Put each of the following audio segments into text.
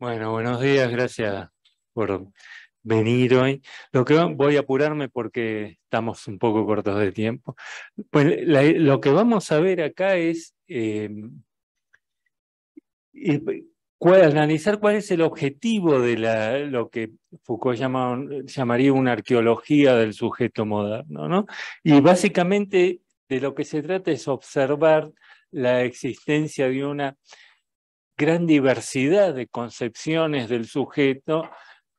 Bueno, buenos días, gracias por venir hoy. Lo que voy a apurarme porque estamos un poco cortos de tiempo. Pues, lo que vamos a ver acá es em, analizar cuál es el objetivo de lo que Foucault llamaría una arqueología del sujeto moderno, ¿no? Y básicamente de lo que se trata es observar la existencia de una gran diversidad de concepciones del sujeto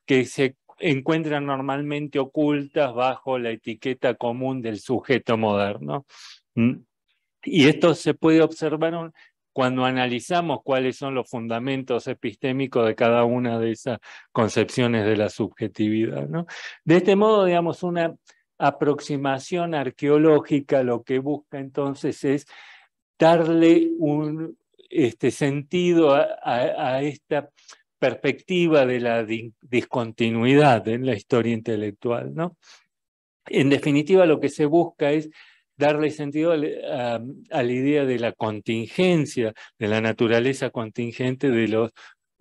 que se encuentran normalmente ocultas bajo la etiqueta común del sujeto moderno. Mm. Y esto se puede observar cuando analizamos cuáles son los fundamentos epistémicos de cada una de esas concepciones de la subjetividad. ¿no? De este modo, digamos, una aproximación arqueológica lo que busca entonces es darle un, este sentido a, esta perspectiva de la discontinuidad en la historia intelectual. ¿no? En definitiva, lo que se busca es darle sentido a, la idea de la contingencia, de la naturaleza contingente de los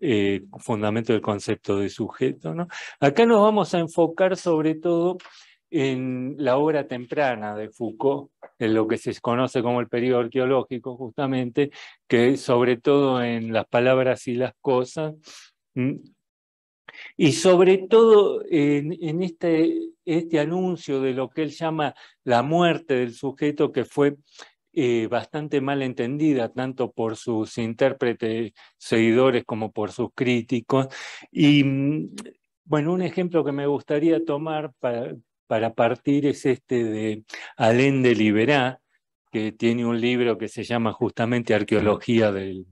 eh, fundamentos del concepto de sujeto. ¿no? Acá nos vamos a enfocar sobre todo en la obra temprana de Foucault, en lo que se conoce como el periodo arqueológico, justamente, que sobre todo en las palabras y las cosas, mm, y sobre todo en, este, este, anuncio de lo que él llama la muerte del sujeto, que fue eh, bastante mal entendida, tanto por sus intérpretes, seguidores, como por sus críticos. Y mm, bueno, un ejemplo que me gustaría tomar para, para partir es este de Alain de Liberá, que tiene un libro que se llama justamente Arqueología del,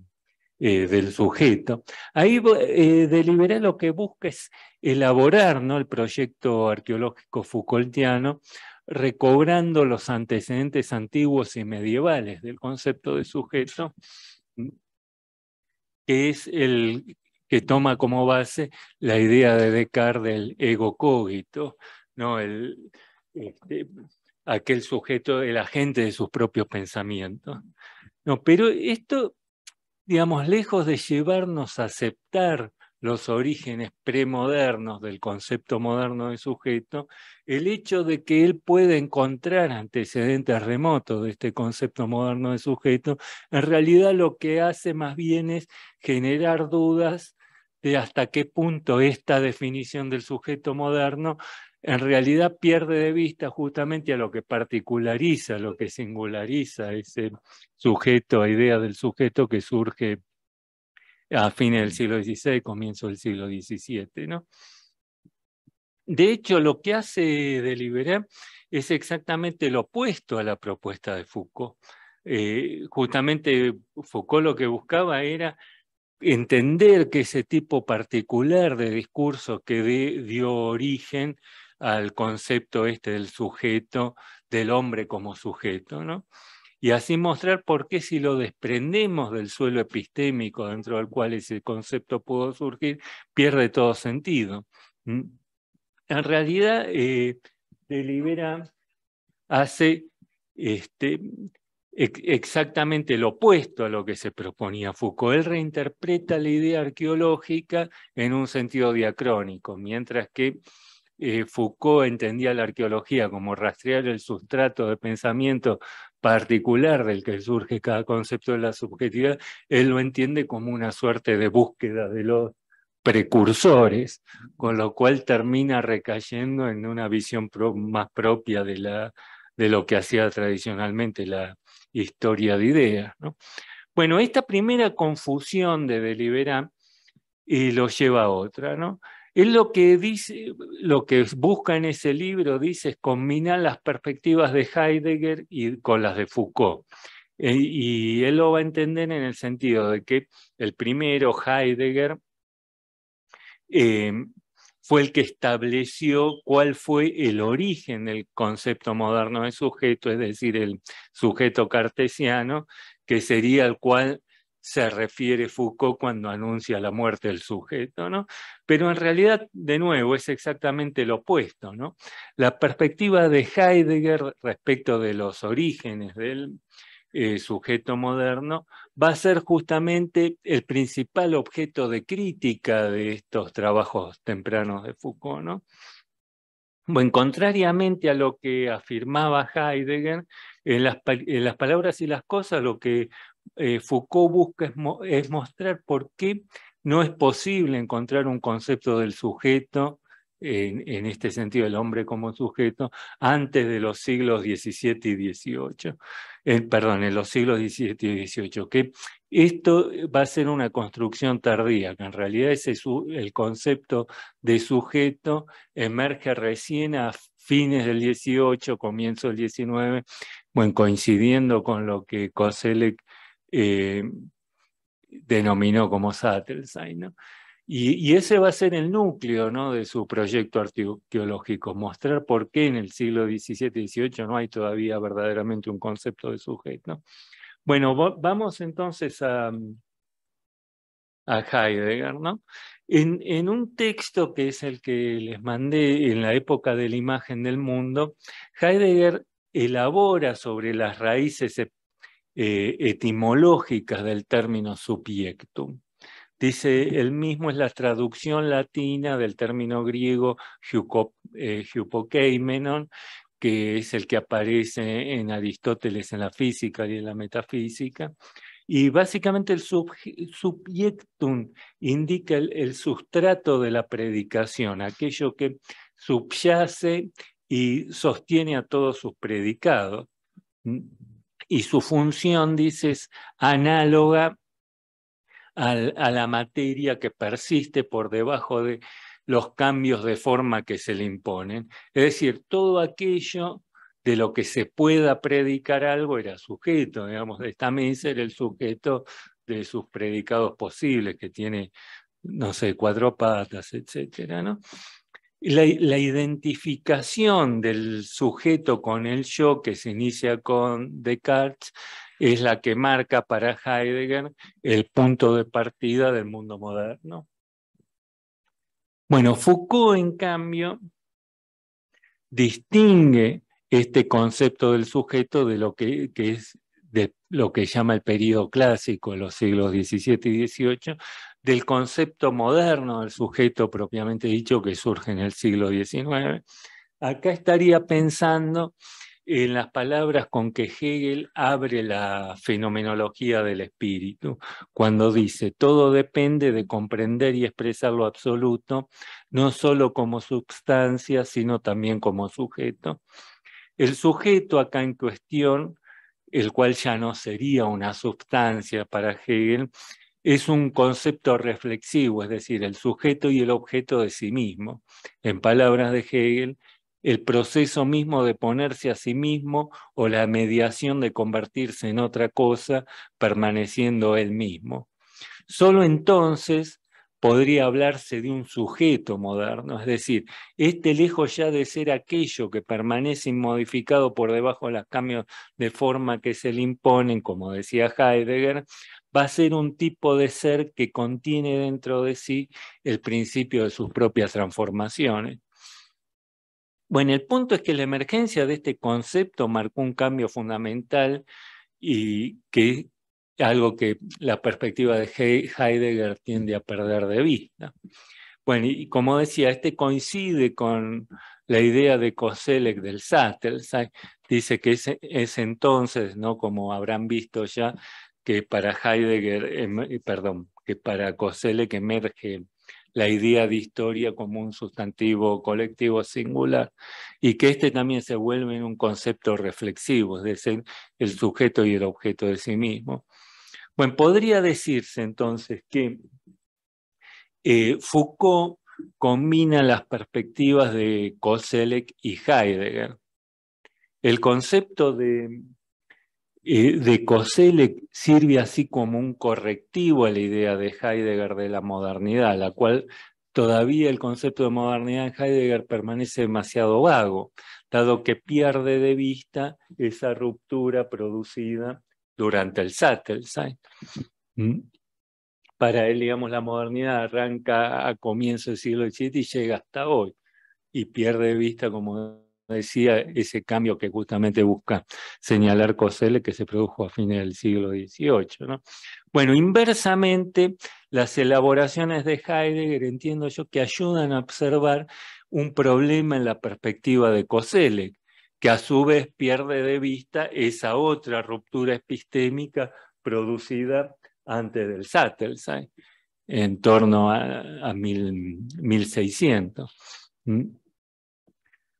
eh, sujeto. Ahí eh, lo que busca es elaborar el proyecto arqueológico Foucaultiano, recobrando los antecedentes antiguos y medievales del concepto de sujeto, que es el que toma como base la idea de Descartes del ego cogito, ¿no? El, este, aquel sujeto, el agente de sus propios pensamientos. No, pero esto, digamos, lejos de llevarnos a aceptar los orígenes premodernos del concepto moderno de sujeto, el hecho de que él puede encontrar antecedentes remotos de este concepto moderno de sujeto, en realidad lo que hace más bien es generar dudas de hasta qué punto esta definición del sujeto moderno en realidad pierde de vista justamente a lo que particulariza, lo que singulariza ese sujeto, a idea del sujeto que surge a fines del siglo XVI, comienzo del siglo XVII. ¿no? De hecho, lo que hace Deliberé es exactamente lo opuesto a la propuesta de Foucault. Eh, justamente Foucault lo que buscaba era entender que ese tipo particular de discurso que dio origen al concepto este del sujeto, del hombre como sujeto, ¿no? Y así mostrar por qué si lo desprendemos del suelo epistémico dentro del cual ese concepto pudo surgir, pierde todo sentido. Mm. En realidad, eh, Delibera hace este, exactamente lo opuesto a lo que se proponía Foucault. Él reinterpreta la idea arqueológica en un sentido diacrónico, mientras que eh, Foucault entendía la arqueología como rastrear el sustrato de pensamiento particular del que surge cada concepto de la subjetividad, él lo entiende como una suerte de búsqueda de los precursores, con lo cual termina recayendo en una visión más propia de, la, de lo que hacía tradicionalmente la historia de ideas. Bueno, esta primera confusión de Deliberán eh, lo lleva a otra, ¿no? Él lo que dice, lo que busca en ese libro, dice, es combinar las perspectivas de Heidegger y con las de Foucault. Eh, y él lo va a entender en el sentido de que el primero, Heidegger, em, fue el que estableció cuál fue el origen del concepto moderno de sujeto, es decir, el sujeto cartesiano, que sería el cual se refiere Foucault cuando anuncia la muerte del sujeto, ¿no? Pero en realidad, de nuevo, es exactamente lo opuesto, ¿no? La perspectiva de Heidegger respecto de los orígenes del eh, sujeto moderno va a ser justamente el principal objeto de crítica de estos trabajos tempranos de Foucault, ¿no? Bueno, contrariamente a lo que afirmaba Heidegger, en las, en las, palabras y las cosas, lo que eh, Foucault busca es, mostrar por qué no es posible encontrar un concepto del sujeto en, este sentido el hombre como sujeto, antes de los siglos XVII y XVIII, eh, perdón, en los siglos XVII y XVIII, que esto va a ser una construcción tardía, que en realidad ese, el concepto de sujeto emerge recién a fines del XVIII, comienzo del XIX, coincidiendo con lo que Koselleck eh, denominó como Sattelstein. ¿no? Y, ese va a ser el núcleo ¿no? de su proyecto arqueológico, mostrar por qué en el siglo XVII y XVIII no hay todavía verdaderamente un concepto de sujeto. Bueno, vamos entonces a, Heidegger, ¿no? En, en, un texto que es el que les mandé en la época de la imagen del mundo, Heidegger elabora sobre las raíces eh, etimológicas del término subjectum. Dice el mismo es la traducción latina del término griego hypokeimenon, eh, que es el que aparece en Aristóteles en la física y en la metafísica. Y básicamente el subjectum indica el, sustrato de la predicación, aquello que subyace y sostiene a todos sus predicados y su función, dice, es análoga a la materia que persiste por debajo de los cambios de forma que se le imponen. Es decir, todo aquello de lo que se pueda predicar algo era sujeto, digamos, esta mesa era el sujeto de sus predicados posibles, que tiene, no sé, cuatro patas, etcétera, ¿no? La, identificación del sujeto con el yo que se inicia con Descartes es la que marca para Heidegger el punto de partida del mundo moderno. Bueno, Foucault, en cambio, distingue este concepto del sujeto de lo que, es de lo que llama el periodo clásico, los siglos XVII y XVIII, del concepto moderno del sujeto propiamente dicho que surge en el siglo XIX, acá estaría pensando en las palabras con que Hegel abre la fenomenología del espíritu, cuando dice, todo depende de comprender y expresar lo absoluto, no solo como sustancia, sino también como sujeto. El sujeto acá en cuestión, el cual ya no sería una sustancia para Hegel, es un concepto reflexivo, es decir, el sujeto y el objeto de sí mismo. En palabras de Hegel, el proceso mismo de ponerse a sí mismo o la mediación de convertirse en otra cosa, permaneciendo él mismo. Solo entonces podría hablarse de un sujeto moderno, es decir, este lejos ya de ser aquello que permanece inmodificado por debajo de los cambios de forma que se le imponen, como decía Heidegger, va a ser un tipo de ser que contiene dentro de sí el principio de sus propias transformaciones. Bueno, el punto es que la emergencia de este concepto marcó un cambio fundamental y que algo que la perspectiva de Heidegger tiende a perder de vista. Bueno, y como decía, este coincide con la idea de Koselleck del Sattel. Dice que es, es entonces, ¿no? como habrán visto ya, que para Heidegger, em, eh, perdón, que para emerge la idea de historia como un sustantivo colectivo singular y que este también se vuelve en un concepto reflexivo, es decir, el sujeto y el objeto de sí mismo. Bueno, podría decirse entonces que eh, Foucault combina las perspectivas de Koselleck y Heidegger. El concepto de eh, de de le sirve así como un correctivo a la idea de Heidegger de la modernidad, la cual todavía el concepto de modernidad en Heidegger permanece demasiado vago, dado que pierde de vista esa ruptura producida durante el Sattelzeit. Mm. Para él, digamos, la modernidad arranca a comienzos del siglo XVII y llega hasta hoy, y pierde de vista, como decía, ese cambio que justamente busca señalar Coselle, que se produjo a fines del siglo XVIII. Bueno, inversamente, las elaboraciones de Heidegger, entiendo yo, que ayudan a observar un problema en la perspectiva de Coselle, que a su vez pierde de vista esa otra ruptura epistémica producida antes del Sattelsheim, en torno a, 1600.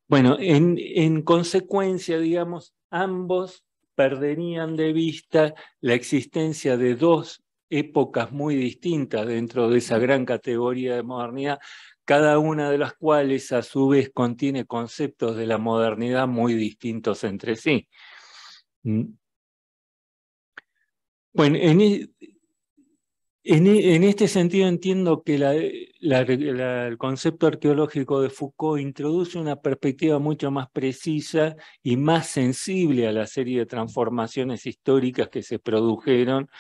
Bueno, en, consecuencia, digamos, ambos perderían de vista la existencia de dos épocas muy distintas dentro de esa gran categoría de modernidad, cada una de las cuales a su vez contiene conceptos de la modernidad muy distintos entre sí. Mm. Bueno, en, e, en, este sentido entiendo que el concepto arqueológico de Foucault introduce una perspectiva mucho más precisa y más sensible a la serie de transformaciones históricas que se produjeron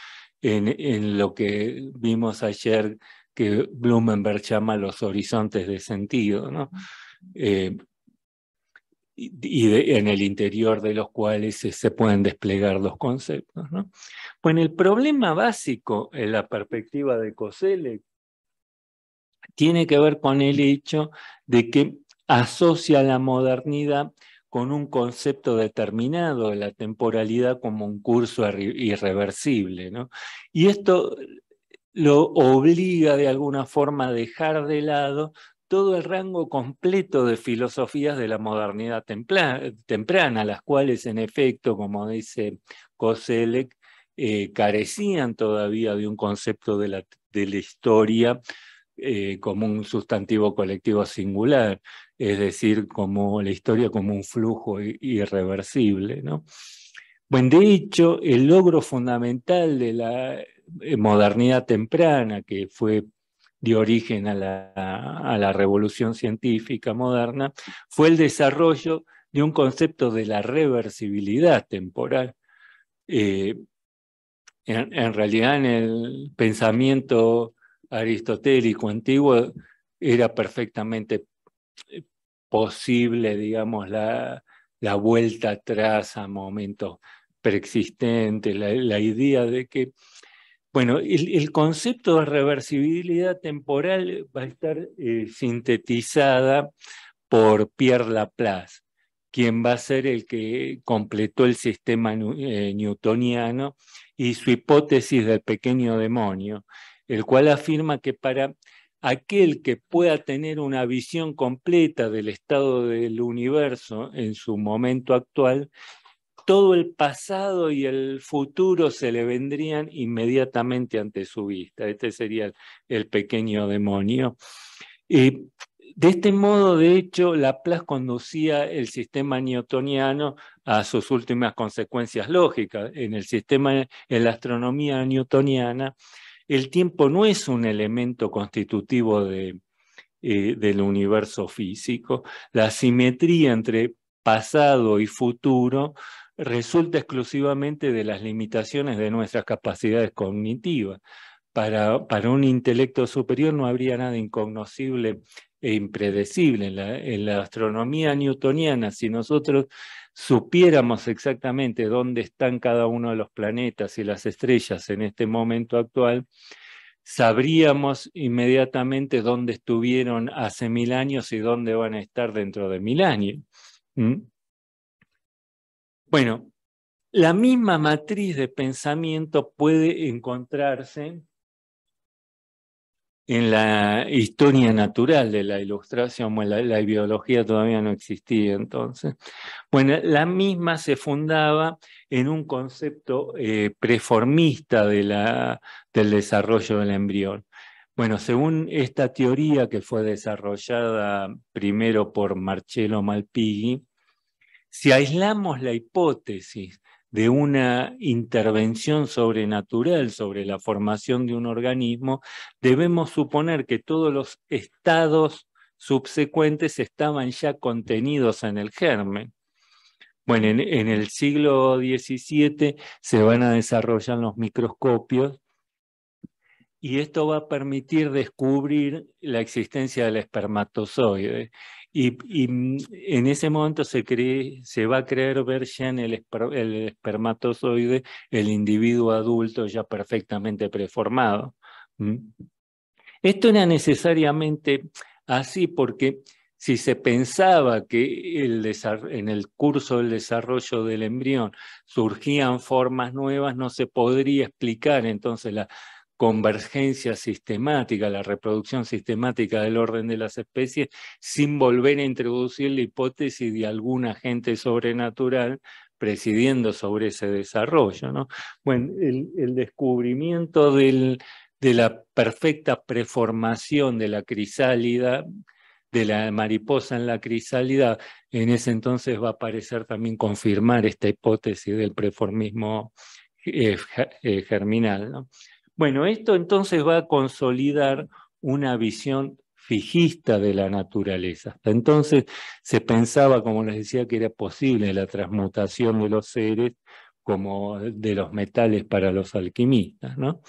en, lo que vimos ayer que Blumenberg llama los horizontes de sentido. ¿no? y en el interior de los cuales se pueden desplegar los conceptos. Bueno, el problema básico en la perspectiva de Cosele tiene que ver con el hecho de que asocia la modernidad con un concepto determinado de la temporalidad como un curso irreversible. Y esto lo obliga de alguna forma a dejar de lado todo el rango completo de filosofías de la modernidad temprana, las cuales en efecto, como dice Koselleck, eh, carecían todavía de un concepto de la, de la historia eh, como un sustantivo colectivo singular, es decir, como la historia como un flujo irreversible. ¿no? Bueno, de hecho, el logro fundamental de la eh, modernidad temprana, que fue de origen a la, revolución científica moderna, fue el desarrollo de un concepto de la reversibilidad temporal. Eh, en, realidad, en el pensamiento aristotélico antiguo era perfectamente eh, posible, digamos, la, vuelta atrás a momentos preexistentes, la idea de que bueno, el, concepto de reversibilidad temporal va a estar eh, sintetizada por Pierre Laplace, quien va a ser el que completó el sistema eh, newtoniano y su hipótesis del pequeño demonio, el cual afirma que para aquel que pueda tener una visión completa del estado del universo en su momento actual, todo el pasado y el futuro se le vendrían inmediatamente ante su vista. Este sería el, pequeño demonio. de este modo, de hecho, Laplace conducía el sistema newtoniano a sus últimas consecuencias lógicas. En el sistema, en la astronomía newtoniana, el tiempo no es un elemento constitutivo eh, del universo físico. La simetría entre pasado y futuro resulta exclusivamente de las limitaciones de nuestras capacidades cognitivas. Para, para un intelecto superior no habría nada incognoscible e impredecible en la, astronomía newtoniana. Si nosotros supiéramos exactamente dónde están cada uno de los planetas y las estrellas en este momento actual, sabríamos inmediatamente dónde estuvieron hace mil años y dónde van a estar dentro de mil años. ¿Mm? Bueno, la misma matriz de pensamiento puede encontrarse en la historia natural de la ilustración, bueno, la, biología todavía no existía entonces. Bueno, la misma se fundaba en un concepto eh, preformista de del desarrollo del embrión. Bueno, según esta teoría que fue desarrollada primero por Marcello Malpighi, si aislamos la hipótesis de una intervención sobrenatural sobre la formación de un organismo, debemos suponer que todos los estados subsecuentes estaban ya contenidos en el germen. Bueno, en, el siglo XVII se van a desarrollar los microscopios y esto va a permitir descubrir la existencia del espermatozoide. Y, mm, en ese momento se, se va a creer ver ya en el, espermatozoide el individuo adulto ya perfectamente preformado. Esto era necesariamente así porque si se pensaba que en el curso del desarrollo del embrión surgían formas nuevas, no se podría explicar entonces la, convergencia sistemática, la reproducción sistemática del orden de las especies, sin volver a introducir la hipótesis de algún agente sobrenatural presidiendo sobre ese desarrollo. ¿no? Bueno, el, descubrimiento del, de la perfecta preformación de la crisálida, de la mariposa en la crisálida, en ese entonces va a parecer también confirmar esta hipótesis del preformismo eh, eh, germinal. ¿no? Bueno, esto entonces va a consolidar una visión fijista de la naturaleza. entonces se pensaba, como les decía, que era posible la transmutación de los seres como de los metales para los alquimistas. ¿no?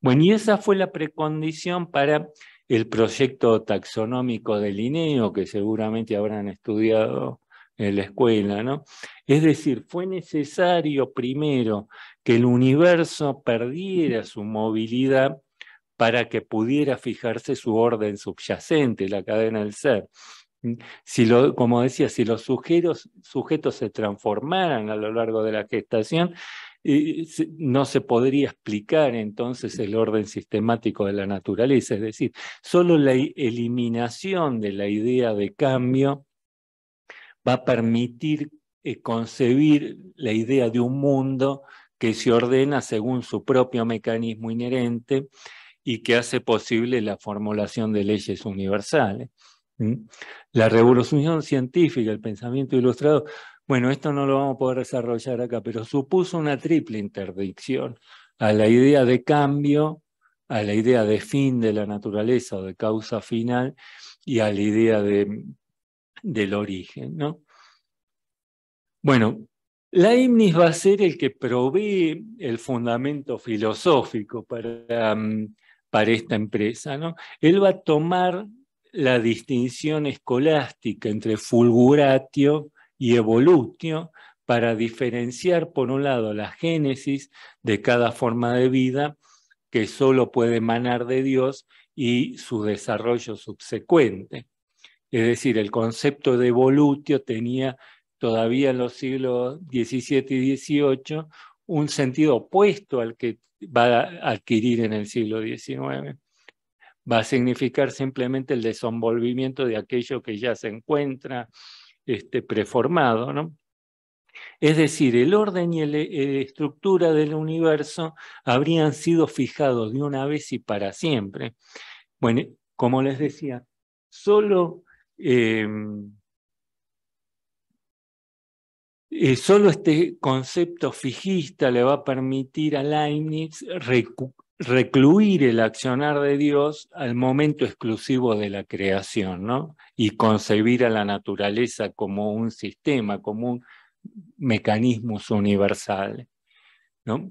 Bueno, y esa fue la precondición para el proyecto taxonómico de Linneo, que seguramente habrán estudiado en la escuela, ¿no? Es decir, fue necesario primero que el universo perdiera su movilidad para que pudiera fijarse su orden subyacente, la cadena del ser. Si lo, como decía, si los sujetos, sujetos se transformaran a lo largo de la gestación, eh, no se podría explicar entonces el orden sistemático de la naturaleza, es decir, solo la eliminación de la idea de cambio va a permitir eh, concebir la idea de un mundo que se ordena según su propio mecanismo inherente y que hace posible la formulación de leyes universales. La revolución científica, el pensamiento ilustrado, bueno, esto no lo vamos a poder desarrollar acá, pero supuso una triple interdicción a la idea de cambio, a la idea de fin de la naturaleza o de causa final y a la idea de del origen. ¿no? Bueno, Leibniz va a ser el que provee el fundamento filosófico mm, para, esta empresa. ¿no? Él va a tomar la distinción escolástica entre fulguratio y evolutio para diferenciar, por un lado, la génesis de cada forma de vida que solo puede emanar de Dios y su desarrollo subsecuente. Es decir, el concepto de volutio tenía todavía en los siglos XVII y XVIII un sentido opuesto al que va a adquirir en el siglo XIX. Va a significar simplemente el desenvolvimiento de aquello que ya se encuentra este, preformado. ¿no? Es decir, el orden y la eh, estructura del universo habrían sido fijados de una vez y para siempre. Bueno, como les decía, solo eh, eh, solo este concepto fijista le va a permitir a Leibniz recluir el accionar de Dios al momento exclusivo de la creación, ¿no? Y concebir a la naturaleza como un sistema, como un mecanismo universal, ¿no?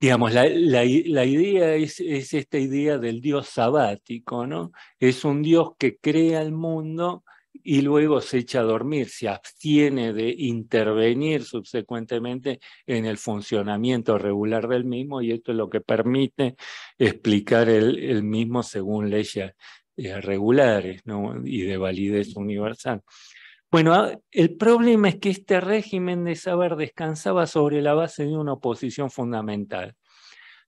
digamos, la, idea es, esta idea del Dios sabático, ¿no? Es un Dios que crea el mundo y luego se echa a dormir, se abstiene de intervenir subsecuentemente en el funcionamiento regular del mismo y esto es lo que permite explicar el, mismo según leyes eh, regulares y de validez universal. Bueno, el problema es que este régimen de saber descansaba sobre la base de una oposición fundamental.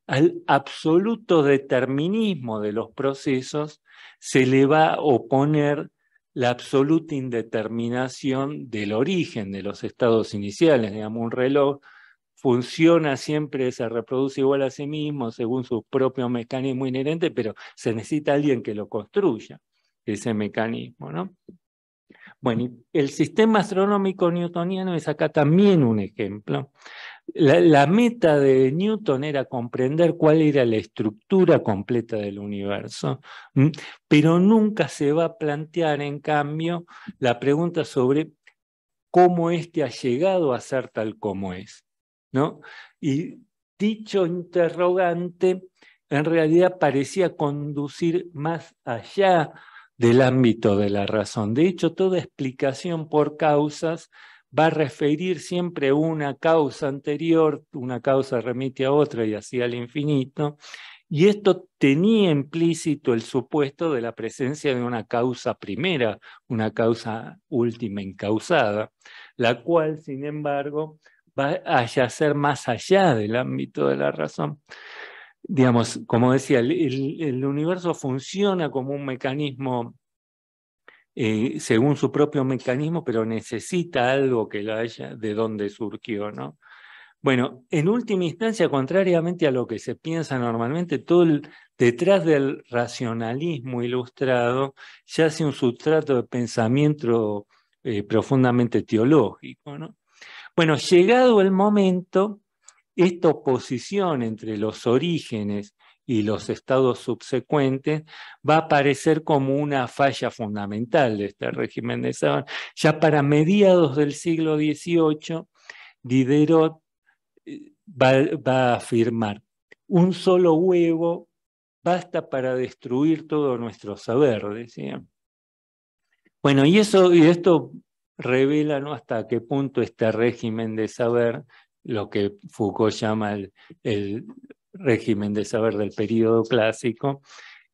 Al absoluto determinismo de los procesos se le va a oponer la absoluta indeterminación del origen de los estados iniciales. Digamos, un reloj funciona siempre, se reproduce igual a sí mismo según su propio mecanismo inherente, pero se necesita alguien que lo construya, ese mecanismo, ¿no? Bueno, el sistema astronómico newtoniano es acá también un ejemplo. La, meta de Newton era comprender cuál era la estructura completa del universo, pero nunca se va a plantear, en cambio, la pregunta sobre cómo éste ha llegado a ser tal como es. ¿no? Y dicho interrogante, en realidad parecía conducir más allá del ámbito de la razón. De hecho, toda explicación por causas va a referir siempre una causa anterior, una causa remite a otra y así al infinito, y esto tenía implícito el supuesto de la presencia de una causa primera, una causa última encausada, la cual, sin embargo, va a yacer más allá del ámbito de la razón digamos, como decía, el, universo funciona como un mecanismo, eh, según su propio mecanismo, pero necesita algo que lo haya de dónde surgió, ¿no? Bueno, en última instancia, contrariamente a lo que se piensa normalmente, todo detrás del racionalismo ilustrado se hace un sustrato de pensamiento eh, profundamente teológico. ¿no? Bueno, llegado el momento, esta oposición entre los orígenes y los estados subsecuentes va a aparecer como una falla fundamental de este régimen de saber. Ya para mediados del siglo XVIII, Diderot eh, va, a afirmar, un solo huevo basta para destruir todo nuestro saber, decía. Bueno, y, eso, y esto revela ¿no? hasta qué punto este régimen de saber lo que Foucault llama el, régimen de saber del periodo clásico,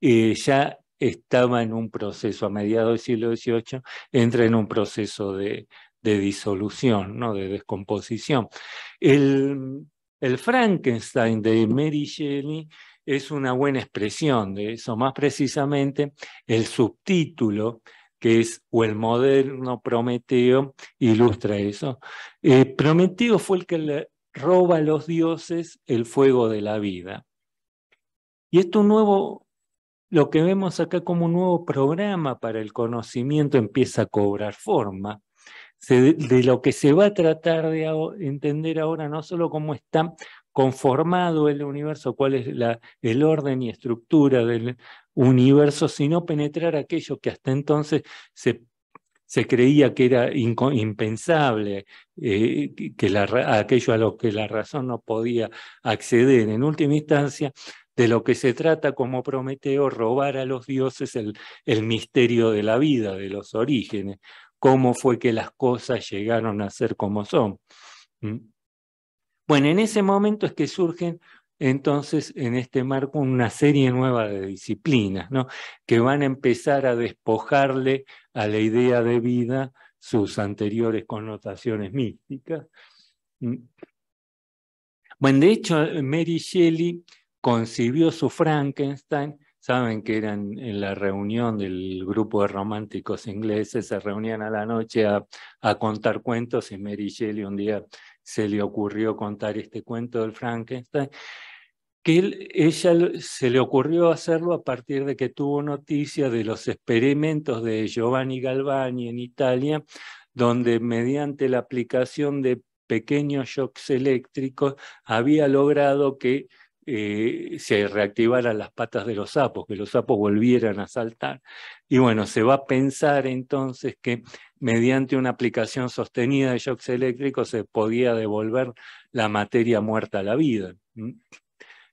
ya estaba en un proceso a mediados del siglo XVIII, entra en un proceso de, disolución, ¿no? de descomposición. El, el Frankenstein de Mary es una buena expresión de eso, más precisamente el subtítulo que es o el moderno Prometeo, ilustra eso. Eh, Prometeo fue el que le roba a los dioses el fuego de la vida. Y esto nuevo, lo que vemos acá como un nuevo programa para el conocimiento empieza a cobrar forma. de lo que se va a tratar de entender ahora, no solo cómo está conformado el universo, cuál es la, el orden y estructura del universo, sino penetrar aquello que hasta entonces se, se creía que era impensable, eh, que aquello a lo que la razón no podía acceder. En última instancia, de lo que se trata como Prometeo, robar a los dioses el, el misterio de la vida, de los orígenes, cómo fue que las cosas llegaron a ser como son. Bueno, en ese momento es que surgen entonces en este marco una serie nueva de disciplinas, ¿no? que van a empezar a despojarle a la idea de vida sus anteriores connotaciones místicas. Mm. Bueno, de hecho, Mary Shelley concibió su Frankenstein, saben que eran en la reunión del grupo de románticos ingleses, se reunían a la noche a, a contar cuentos y Mary Shelley un día se le ocurrió contar este cuento del Frankenstein, que ella se le ocurrió hacerlo a partir de que tuvo noticia de los experimentos de Giovanni Galvani en Italia, donde mediante la aplicación de pequeños shocks eléctricos había logrado que eh, se reactivaran las patas de los sapos, que los sapos volvieran a saltar. Y bueno, se va a pensar entonces que mediante una aplicación sostenida de shocks eléctricos se podía devolver la materia muerta a la vida.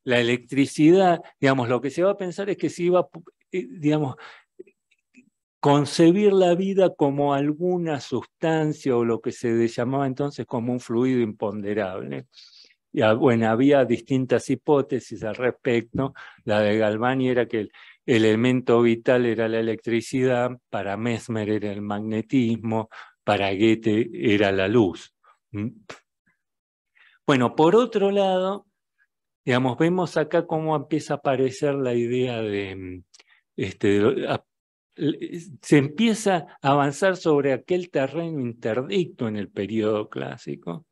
La electricidad, digamos, lo que se va a pensar es que se iba, eh, digamos, concebir la vida como alguna sustancia o lo que se llamaba entonces como un fluido imponderable bueno, había distintas hipótesis al respecto. La de Galvani era que el elemento vital era la electricidad, para Mesmer era el magnetismo, para Goethe era la luz. Bueno, por otro lado, digamos, vemos acá cómo empieza a aparecer la idea de, mm, este, se empieza a avanzar sobre aquel terreno interdicto en el periodo clásico,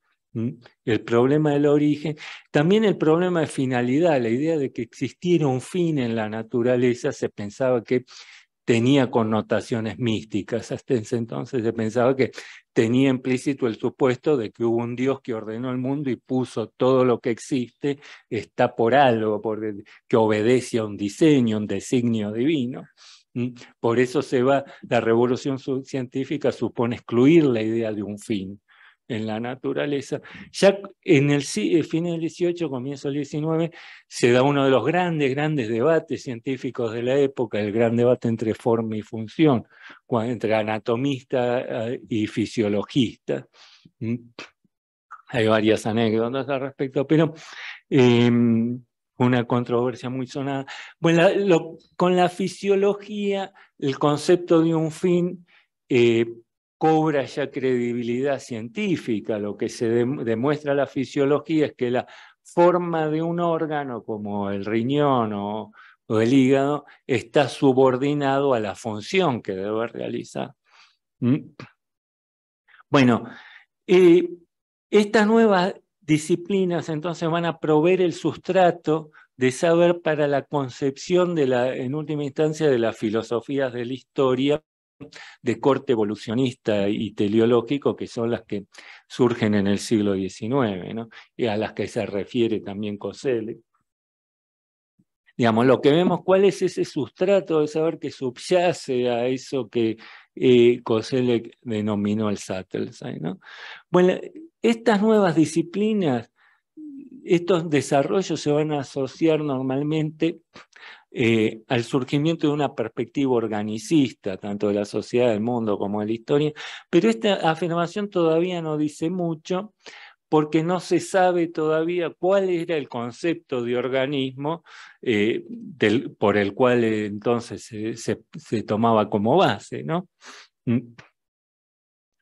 el problema del origen, también el problema de finalidad, la idea de que existiera un fin en la naturaleza, se pensaba que tenía connotaciones místicas. Hasta ese entonces se pensaba que tenía implícito el supuesto de que hubo un Dios que ordenó el mundo y puso todo lo que existe, está por algo, que obedece a un diseño, un designio divino. Por eso se va, la revolución científica supone excluir la idea de un fin en la naturaleza. Ya en el, eh, fin del 18, comienzo del 19, se da uno de los grandes, grandes debates científicos de la época, el gran debate entre forma y función, entre anatomista eh, y fisiologista. Mm. Hay varias anécdotas al respecto, pero em, una controversia muy sonada. Bueno, con la fisiología, el concepto de un fin... Eh, cobra ya credibilidad científica. Lo que se demuestra la fisiología es que la forma de un órgano como el riñón o, el hígado está subordinado a la función que debe realizar. Mm. Bueno, estas nuevas disciplinas entonces van a proveer el sustrato de saber para la concepción de la, en última instancia, de las filosofías de la historia de corte evolucionista y teleológico que son las que surgen en el siglo XIX y a las que se refiere también Coselle. Digamos, lo que vemos, cuál es ese sustrato de saber que subyace a eso que eh, denominó el Sattelstein. Bueno, estas nuevas disciplinas estos desarrollos se van a asociar normalmente eh, al surgimiento de una perspectiva organicista, tanto de la sociedad, del mundo como de la historia, pero esta afirmación todavía no dice mucho porque no se sabe todavía cuál era el concepto de organismo eh, por el cual entonces se, tomaba como base. ¿no? Mm.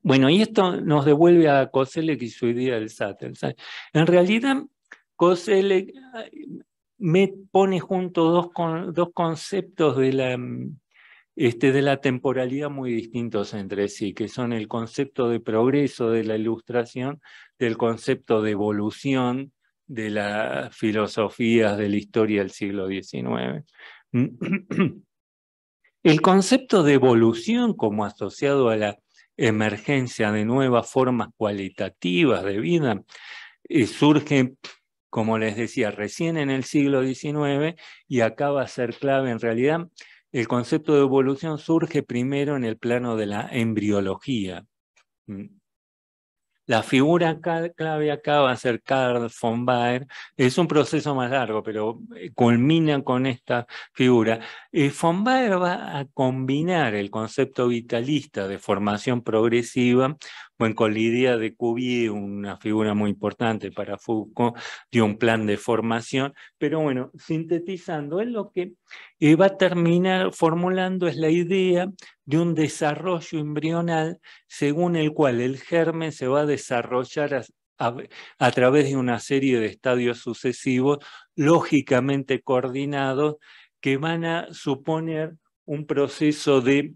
Bueno, y esto nos devuelve a Koselleck y su idea del sat En realidad, Cosele me pone junto dos, dos conceptos de la, mm, este, de la temporalidad muy distintos entre sí, que son el concepto de progreso de la ilustración, del concepto de evolución de las filosofías de la historia del siglo XIX. Mm, el concepto de evolución como asociado a la emergencia de nuevas formas cualitativas de vida eh, surge como les decía, recién en el siglo XIX, y acaba a ser clave en realidad, el concepto de evolución surge primero en el plano de la embriología. Mm. La figura clave acá va a ser Carl von Baer. Es un proceso más largo, pero eh, culmina con esta figura. Eh, von Baer va a combinar el concepto vitalista de formación progresiva bueno, con la idea de Cuvier, una figura muy importante para Foucault, de un plan de formación, pero bueno, sintetizando, es lo que va a terminar formulando es la idea de un desarrollo embrional según el cual el germen se va a desarrollar a través de una serie de estadios sucesivos, lógicamente coordinados, que van a suponer un proceso de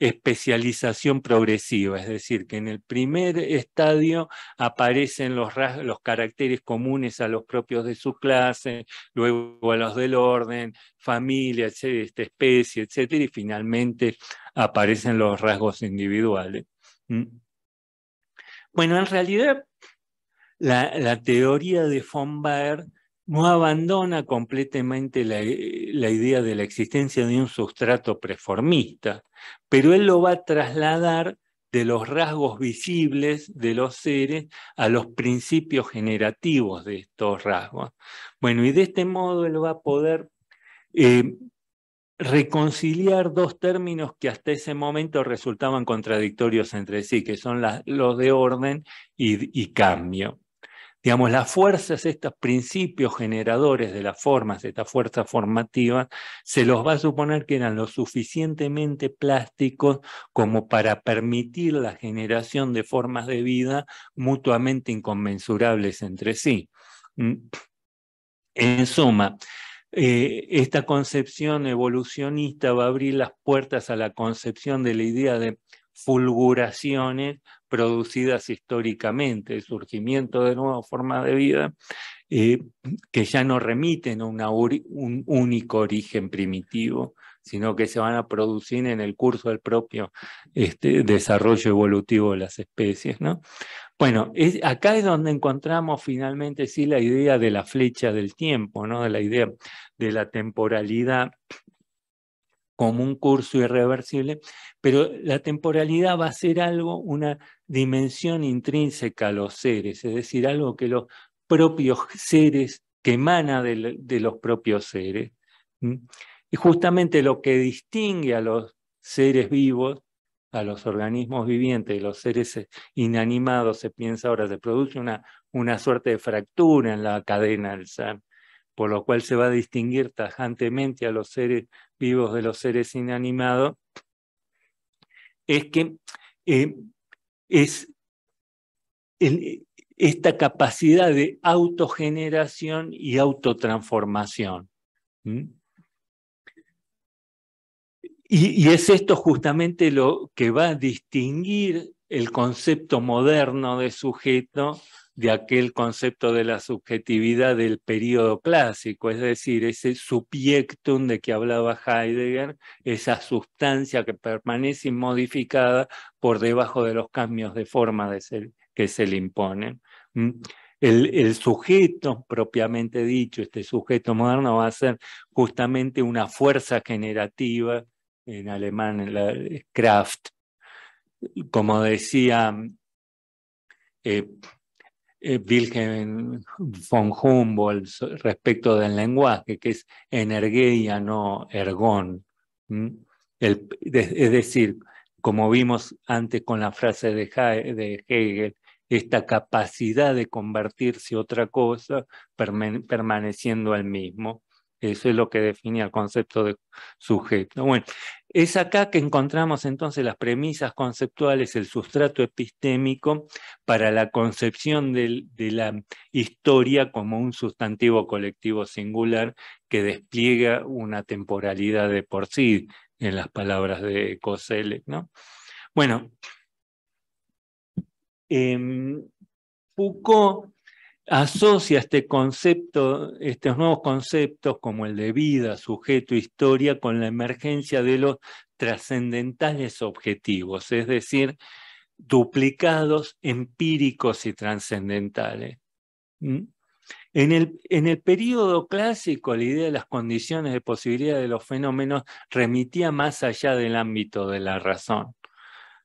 especialización progresiva, es decir, que en el primer estadio aparecen los, los caracteres comunes a los propios de su clase, luego a los del orden, familia, especie, etcétera, y finalmente aparecen los rasgos individuales. Bueno, en realidad la, la teoría de von Baer no abandona completamente la, idea de la existencia de un sustrato preformista, pero él lo va a trasladar de los rasgos visibles de los seres a los principios generativos de estos rasgos. Bueno, y de este modo él va a poder eh, reconciliar dos términos que hasta ese momento resultaban contradictorios entre sí, que son los de orden y cambio digamos, las fuerzas, estos principios generadores de las formas, esta fuerza formativa se los va a suponer que eran lo suficientemente plásticos como para permitir la generación de formas de vida mutuamente inconmensurables entre sí. Mm. En suma, eh, esta concepción evolucionista va a abrir las puertas a la concepción de la idea de fulguraciones producidas históricamente, el surgimiento de nuevas formas de vida eh, que ya no remiten a un único origen primitivo, sino que se van a producir en el curso del propio este, desarrollo evolutivo de las especies. ¿no? Bueno, acá es donde encontramos finalmente sí la idea de la flecha del tiempo, ¿no? de la idea de la temporalidad como un curso irreversible, pero la temporalidad va a ser algo, una dimensión intrínseca a los seres, es decir, algo que los propios seres, que emana de, los propios seres. Y justamente lo que distingue a los seres vivos, a los organismos vivientes los seres eh, inanimados, se piensa ahora, se produce una, una suerte de fractura en la cadena del ser por lo cual se va a distinguir tajantemente a los seres vivos de los seres inanimados, es que eh, es esta capacidad de autogeneración y autotransformación. y, es esto justamente lo que va a distinguir el concepto moderno de sujeto de aquel concepto de la subjetividad del periodo clásico, es decir, ese subjectum de que hablaba Heidegger, esa sustancia que permanece inmodificada por debajo de los cambios de forma que se le imponen. Mm, el, sujeto propiamente dicho, este sujeto moderno va a ser justamente una fuerza generativa, en alemán, en la eh, Kraft. Como decía eh, eh, Wilhelm von Humboldt respecto del lenguaje, que es energía no ergón. es decir, como vimos antes con la frase de, de Hegel, esta capacidad de convertirse otra cosa permaneciendo el mismo. Eso es lo que define el concepto de sujeto. Bueno, es acá que encontramos entonces las premisas conceptuales, el sustrato epistémico para la concepción de, la historia como un sustantivo colectivo singular que despliega una temporalidad de por sí, en las palabras de Coselec. ¿no? Bueno, eh, Foucault asocia este concepto, estos nuevos conceptos como el de vida, sujeto, historia, con la emergencia de los trascendentales objetivos, es decir, duplicados, empíricos y trascendentales. ¿Mm? En el, en período clásico, la idea de las condiciones de posibilidad de los fenómenos remitía más allá del ámbito de la razón.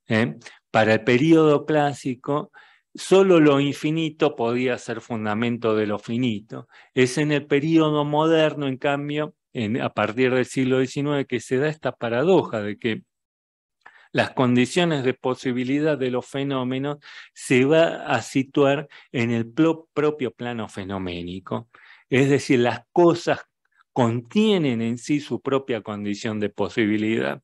¿eh? Para el periodo clásico, solo lo infinito podía ser fundamento de lo finito. Es en el periodo moderno, en cambio, a partir del siglo XIX, que se da esta paradoja de que las condiciones de posibilidad de los fenómenos se va a situar en el propio plano fenoménico. Es decir, las cosas contienen en sí su propia condición de posibilidad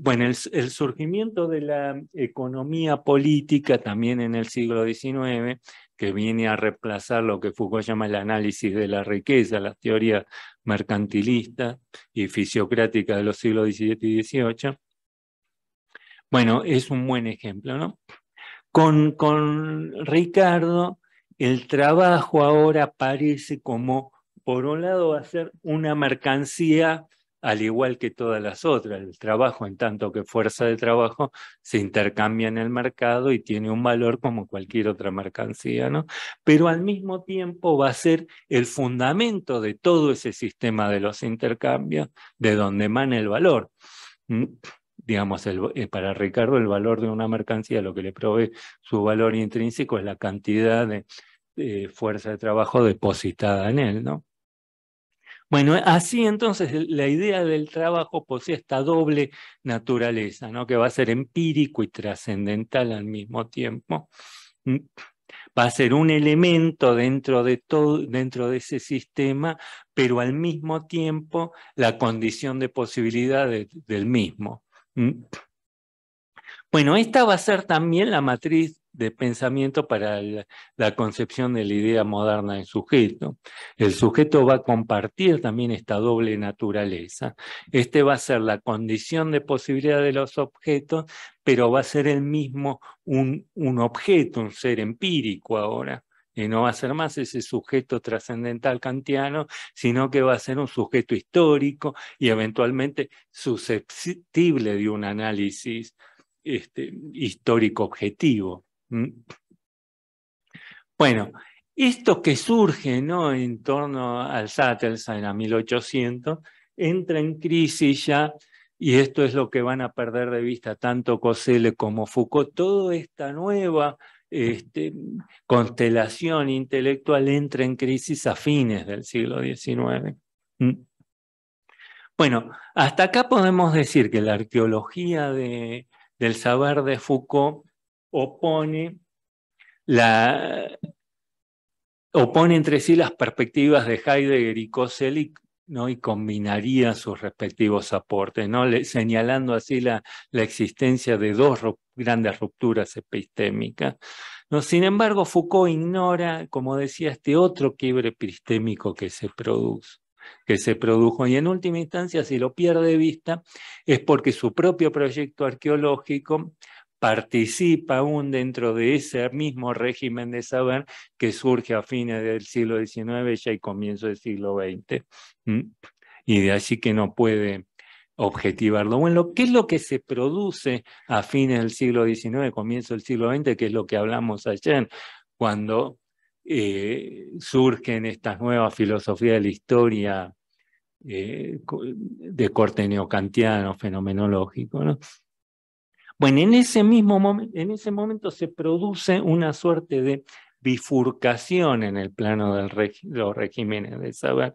bueno, el, surgimiento de la economía política también en el siglo XIX, que viene a reemplazar lo que Foucault llama el análisis de la riqueza, la teoría mercantilista y fisiocrática de los siglos XVII y XVIII, bueno, es un buen ejemplo, ¿no? Con, con Ricardo, el trabajo ahora parece como, por un lado, hacer una mercancía al igual que todas las otras. El trabajo, en tanto que fuerza de trabajo, se intercambia en el mercado y tiene un valor como cualquier otra mercancía, ¿no? Pero al mismo tiempo va a ser el fundamento de todo ese sistema de los intercambios, de donde emana el valor. Mm, digamos, eh, para Ricardo el valor de una mercancía, lo que le provee su valor intrínseco es la cantidad de fuerza de trabajo depositada en él, ¿no? Bueno, eh, así entonces la idea del trabajo posee pues, esta doble naturaleza, ¿no? que va a ser empírico y trascendental al mismo tiempo. Mm, va a ser un elemento dentro de, todo, dentro de ese sistema, pero al mismo tiempo la condición de posibilidad del mismo. Mm. Bueno, esta va a ser también la matriz de pensamiento para la, concepción de la idea moderna del sujeto. El sujeto va a compartir también esta doble naturaleza. Este va a ser la condición de posibilidad de los objetos, pero va a ser el mismo un, un objeto, un ser empírico ahora. Y no va a ser más ese sujeto trascendental kantiano, sino que va a ser un sujeto histórico y eventualmente susceptible de un análisis este, histórico objetivo. Mm. Bueno, esto que surge ¿no? en torno al Sattelstein a 1800 entra en crisis ya, y esto es lo que van a perder de vista tanto Coselle como Foucault, toda esta nueva este, constelación intelectual entra en crisis a fines del siglo XIX. Mm. Bueno, hasta acá podemos decir que la arqueología de, del saber de Foucault opone, la, opone entre sí las perspectivas de Heidegger y Koselik ¿no? y combinaría sus respectivos aportes, ¿no? señalando así la, la, existencia de dos grandes rupturas epistémicas. ¿no? Sin embargo, Foucault ignora, como decía, este otro quiebre epistémico que se produce que se produjo y en última instancia si lo pierde de vista es porque su propio proyecto arqueológico participa aún dentro de ese mismo régimen de saber que surge a fines del siglo XIX y comienzo del siglo XX. Y de allí que no puede objetivarlo. Bueno, ¿qué es lo que se produce a fines del siglo XIX, comienzo del siglo XX, que es lo que hablamos ayer, cuando eh, surgen estas nuevas filosofías de la historia eh, de corte neocantiano, fenomenológico? ¿no? Bueno, en ese mismo momento, en ese momento se produce una suerte de bifurcación en el plano de los regímenes de saber,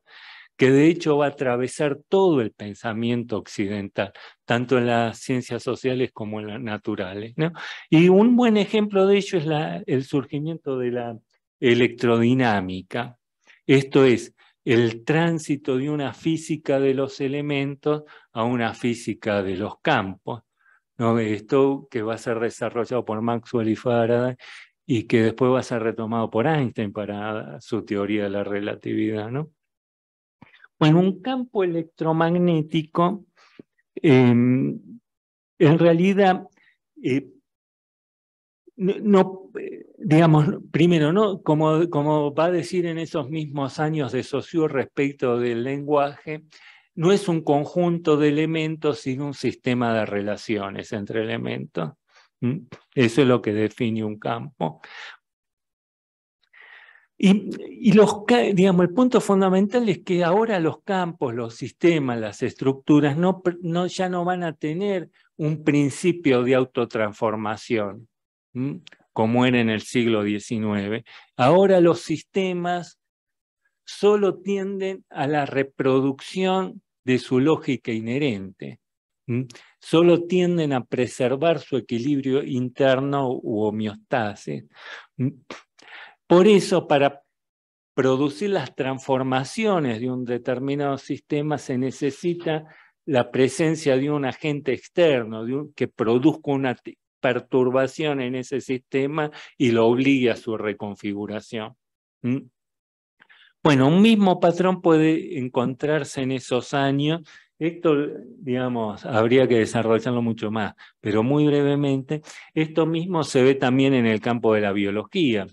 que de hecho va a atravesar todo el pensamiento occidental, tanto en las ciencias sociales como en las naturales. Y un buen ejemplo de ello es el surgimiento de la electrodinámica, esto es, el tránsito de una física de los elementos a una física de los campos. ¿no? Esto que va a ser desarrollado por Maxwell y Faraday y que después va a ser retomado por Einstein para su teoría de la relatividad, ¿no? Bueno, un campo electromagnético, em, en realidad, eh, no, digamos, primero, ¿no? Como, como va a decir en esos mismos años de Saussure respecto del lenguaje, no es un conjunto de elementos, sino un sistema de relaciones entre elementos. Mm, eso es lo que define un campo. Y, digamos, el punto fundamental es que ahora los campos, los sistemas, las estructuras no, ya no van a tener un principio de autotransformación, mm, como era en el siglo XIX. Ahora los sistemas solo tienden a la reproducción de su lógica inherente, solo tienden a preservar su equilibrio interno u homeostasis. Por eso, para producir las transformaciones de un determinado sistema se necesita la presencia de un agente externo que produzca una perturbación en ese sistema y lo obligue a su reconfiguración. Bueno, un mismo patrón puede encontrarse en esos años. Esto, digamos, habría que desarrollarlo mucho más, pero muy brevemente, esto mismo se ve también en el campo de la biología,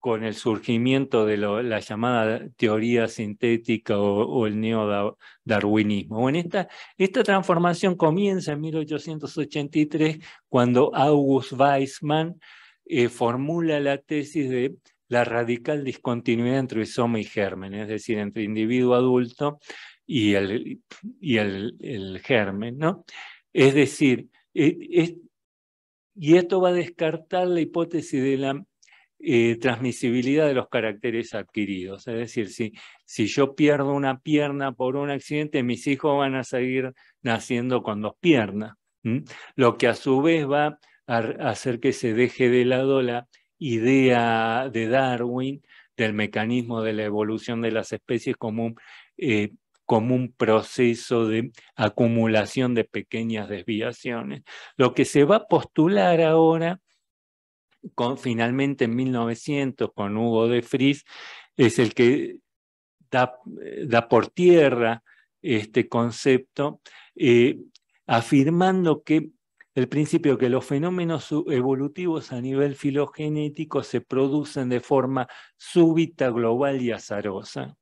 con el surgimiento de la llamada teoría sintética o, el neodarwinismo. Bueno, esta, esta transformación comienza en 1883 cuando August Weismann eh, formula la tesis de la radical discontinuidad entre soma y germen, es decir, entre individuo adulto y el, y el, germen. ¿no? Es decir, e, y esto va a descartar la hipótesis de la eh, transmisibilidad de los caracteres adquiridos. Es decir, si, si yo pierdo una pierna por un accidente, mis hijos van a seguir naciendo con dos piernas, lo que a su vez va a hacer que se deje de lado la idea de Darwin del mecanismo de la evolución de las especies como un, eh, como un proceso de acumulación de pequeñas desviaciones. Lo que se va a postular ahora, con, finalmente en 1900, con Hugo de Fries, es el que da, por tierra este concepto, eh, afirmando que el principio que los fenómenos evolutivos a nivel filogenético se producen de forma súbita, global y azarosa,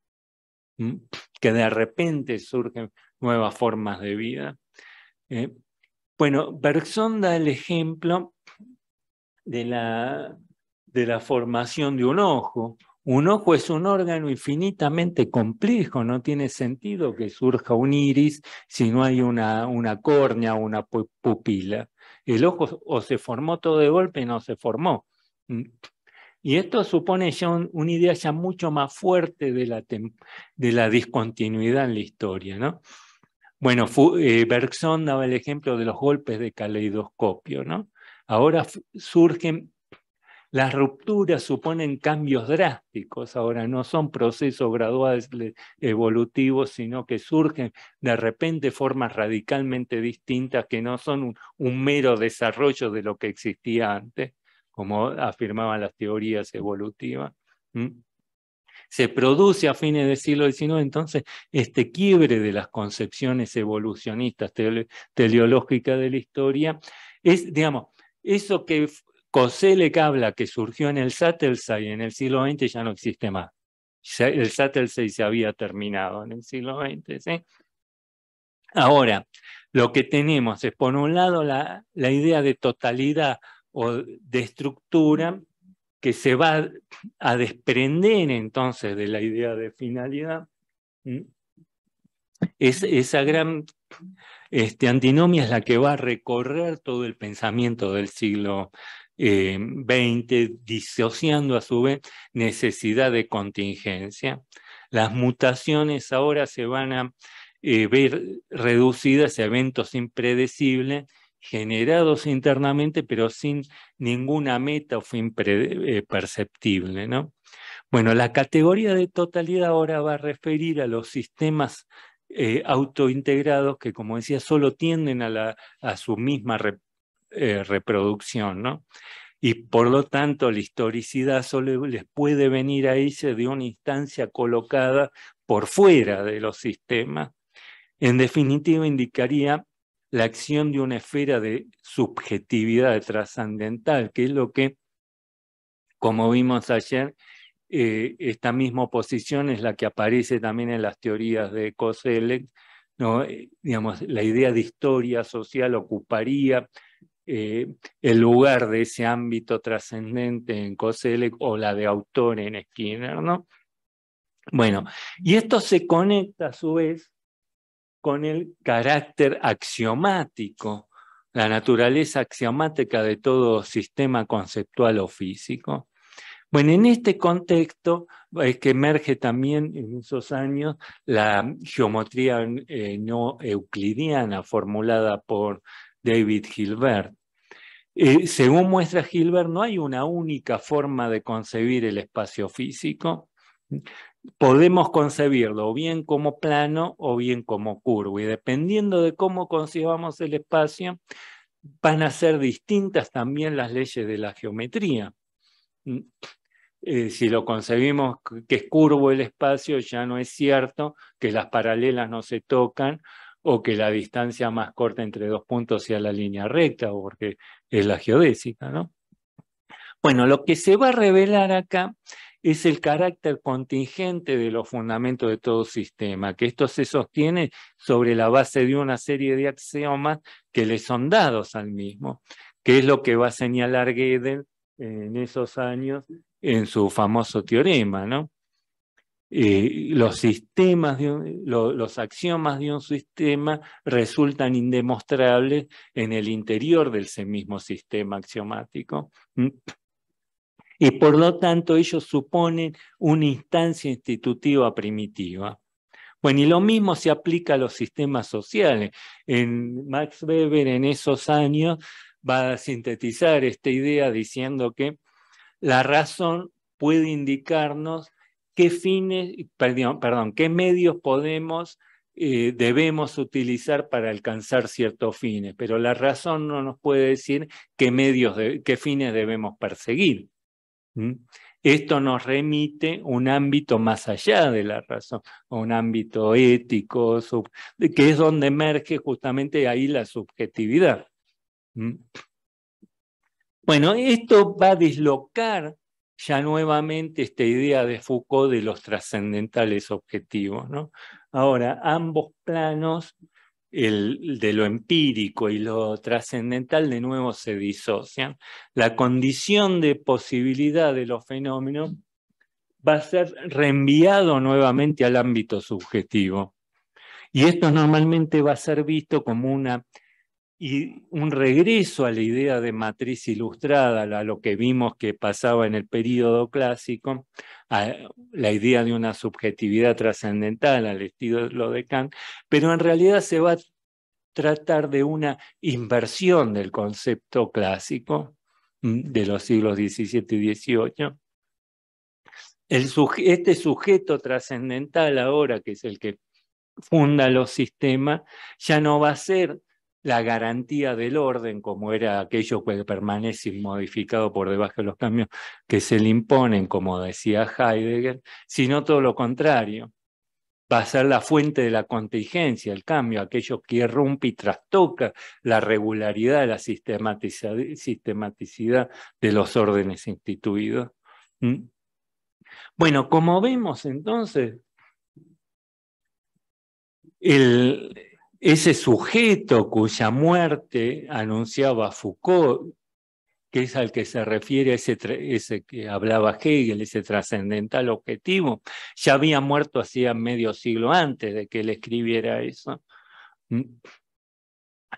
que de repente surgen nuevas formas de vida. Eh, bueno, Bergson da el ejemplo la, de la formación de un ojo un ojo es un órgano infinitamente complejo, no tiene sentido que surja un iris si no hay una, una córnea o una pupila. El ojo o se formó todo de golpe no se formó. Mm. Y esto supone ya una idea ya mucho más fuerte de la, de la discontinuidad en la historia. ¿no? Bueno, eh, Bergson daba el ejemplo de los golpes de caleidoscopio. ¿no? Ahora surgen las rupturas suponen cambios drásticos, ahora no son procesos graduales evolutivos, sino que surgen de repente formas radicalmente distintas que no son un, mero desarrollo de lo que existía antes, como afirmaban las teorías evolutivas. se produce a fines del siglo XIX entonces este quiebre de las concepciones evolucionistas teleológicas de la historia, es, digamos, eso que COSELE habla que surgió en el y en el siglo XX ya no existe más. El Sattelsey se había terminado en el siglo XX. Ahora, lo que tenemos es, por un lado, la, la idea de totalidad o de estructura que se va a desprender entonces de la idea de finalidad. Es, esa gran este, antinomia es la que va a recorrer todo el pensamiento del siglo 20, eh, disociando a su vez necesidad de contingencia. Las mutaciones ahora se van a eh, ver reducidas a eventos impredecibles generados internamente, pero sin ninguna meta o fin eh, perceptible. ¿no? Bueno, la categoría de totalidad ahora va a referir a los sistemas autointegrados que, como decía, solo tienden a, la, a su misma eh, reproducción, ¿no? Y por lo tanto, la historicidad solo les puede venir a irse de una instancia colocada por fuera de los sistemas. En definitiva, indicaría la acción de una esfera de subjetividad trascendental, que es lo que, como vimos ayer, eh, esta misma posición es la que aparece también en las teorías de Koselec. ¿no? Eh, digamos, la idea de historia social ocuparía eh, el lugar de ese ámbito trascendente en Koselleck o la de autor en Skinner, ¿no? Bueno, y esto se conecta a su vez con el carácter axiomático, la naturaleza axiomática de todo sistema conceptual o físico. Bueno, en este contexto es que emerge también en esos años la geometría eh, no euclidiana formulada por David Gilbert. Eh, según muestra Gilbert, no hay una única forma de concebir el espacio físico. Podemos concebirlo bien como plano o bien como curvo. Y dependiendo de cómo concebamos el espacio, van a ser distintas también las leyes de la geometría. Mm, eh, si lo concebimos que es curvo el espacio, ya no es cierto que las paralelas no se tocan o que la distancia más corta entre dos puntos sea la línea recta, o porque es la geodésica, ¿no? Bueno, lo que se va a revelar acá es el carácter contingente de los fundamentos de todo sistema, que esto se sostiene sobre la base de una serie de axiomas que le son dados al mismo, que es lo que va a señalar Gödel en esos años en su famoso teorema, ¿no? Eh, los sistemas, los axiomas de un sistema resultan indemostrables en el interior del ese mismo sistema axiomático. Y por lo tanto ellos suponen una instancia institutiva primitiva. Bueno, y lo mismo se aplica a los sistemas sociales. En Max Weber en esos años va a sintetizar esta idea diciendo que la razón puede indicarnos qué fines, perdón, qué medios podemos, eh, debemos utilizar para alcanzar ciertos fines, pero la razón no nos puede decir qué medios, qué fines debemos perseguir. Esto nos remite a un ámbito más allá de la razón, un ámbito ético, que es donde emerge justamente ahí la subjetividad. Bueno, esto va a deslocar, ya nuevamente esta idea de Foucault de los trascendentales objetivos. ¿no? Ahora, ambos planos, el de lo empírico y lo trascendental, de nuevo se disocian. La condición de posibilidad de los fenómenos va a ser reenviado nuevamente al ámbito subjetivo. Y esto normalmente va a ser visto como una y un regreso a la idea de matriz ilustrada, a lo que vimos que pasaba en el periodo clásico, a la idea de una subjetividad trascendental al estilo de Kant, pero en realidad se va a tratar de una inversión del concepto clásico mm, de los siglos XVII y XVIII. este sujeto trascendental ahora, que es el que funda los sistemas, ya no va a ser la garantía del orden, como era aquello que permanece inmodificado por debajo de los cambios que se le imponen, como decía Heidegger, sino todo lo contrario. Va a ser la fuente de la contingencia, el cambio, aquello que rompe y trastoca la regularidad, la sistematicidad de los órdenes instituidos. ¿Mm? Bueno, como vemos entonces, el, ese sujeto cuya muerte anunciaba Foucault, que es al que se refiere ese, que hablaba Hegel, ese trascendental objetivo, ya había muerto hacía medio siglo antes de que él escribiera eso. Mm.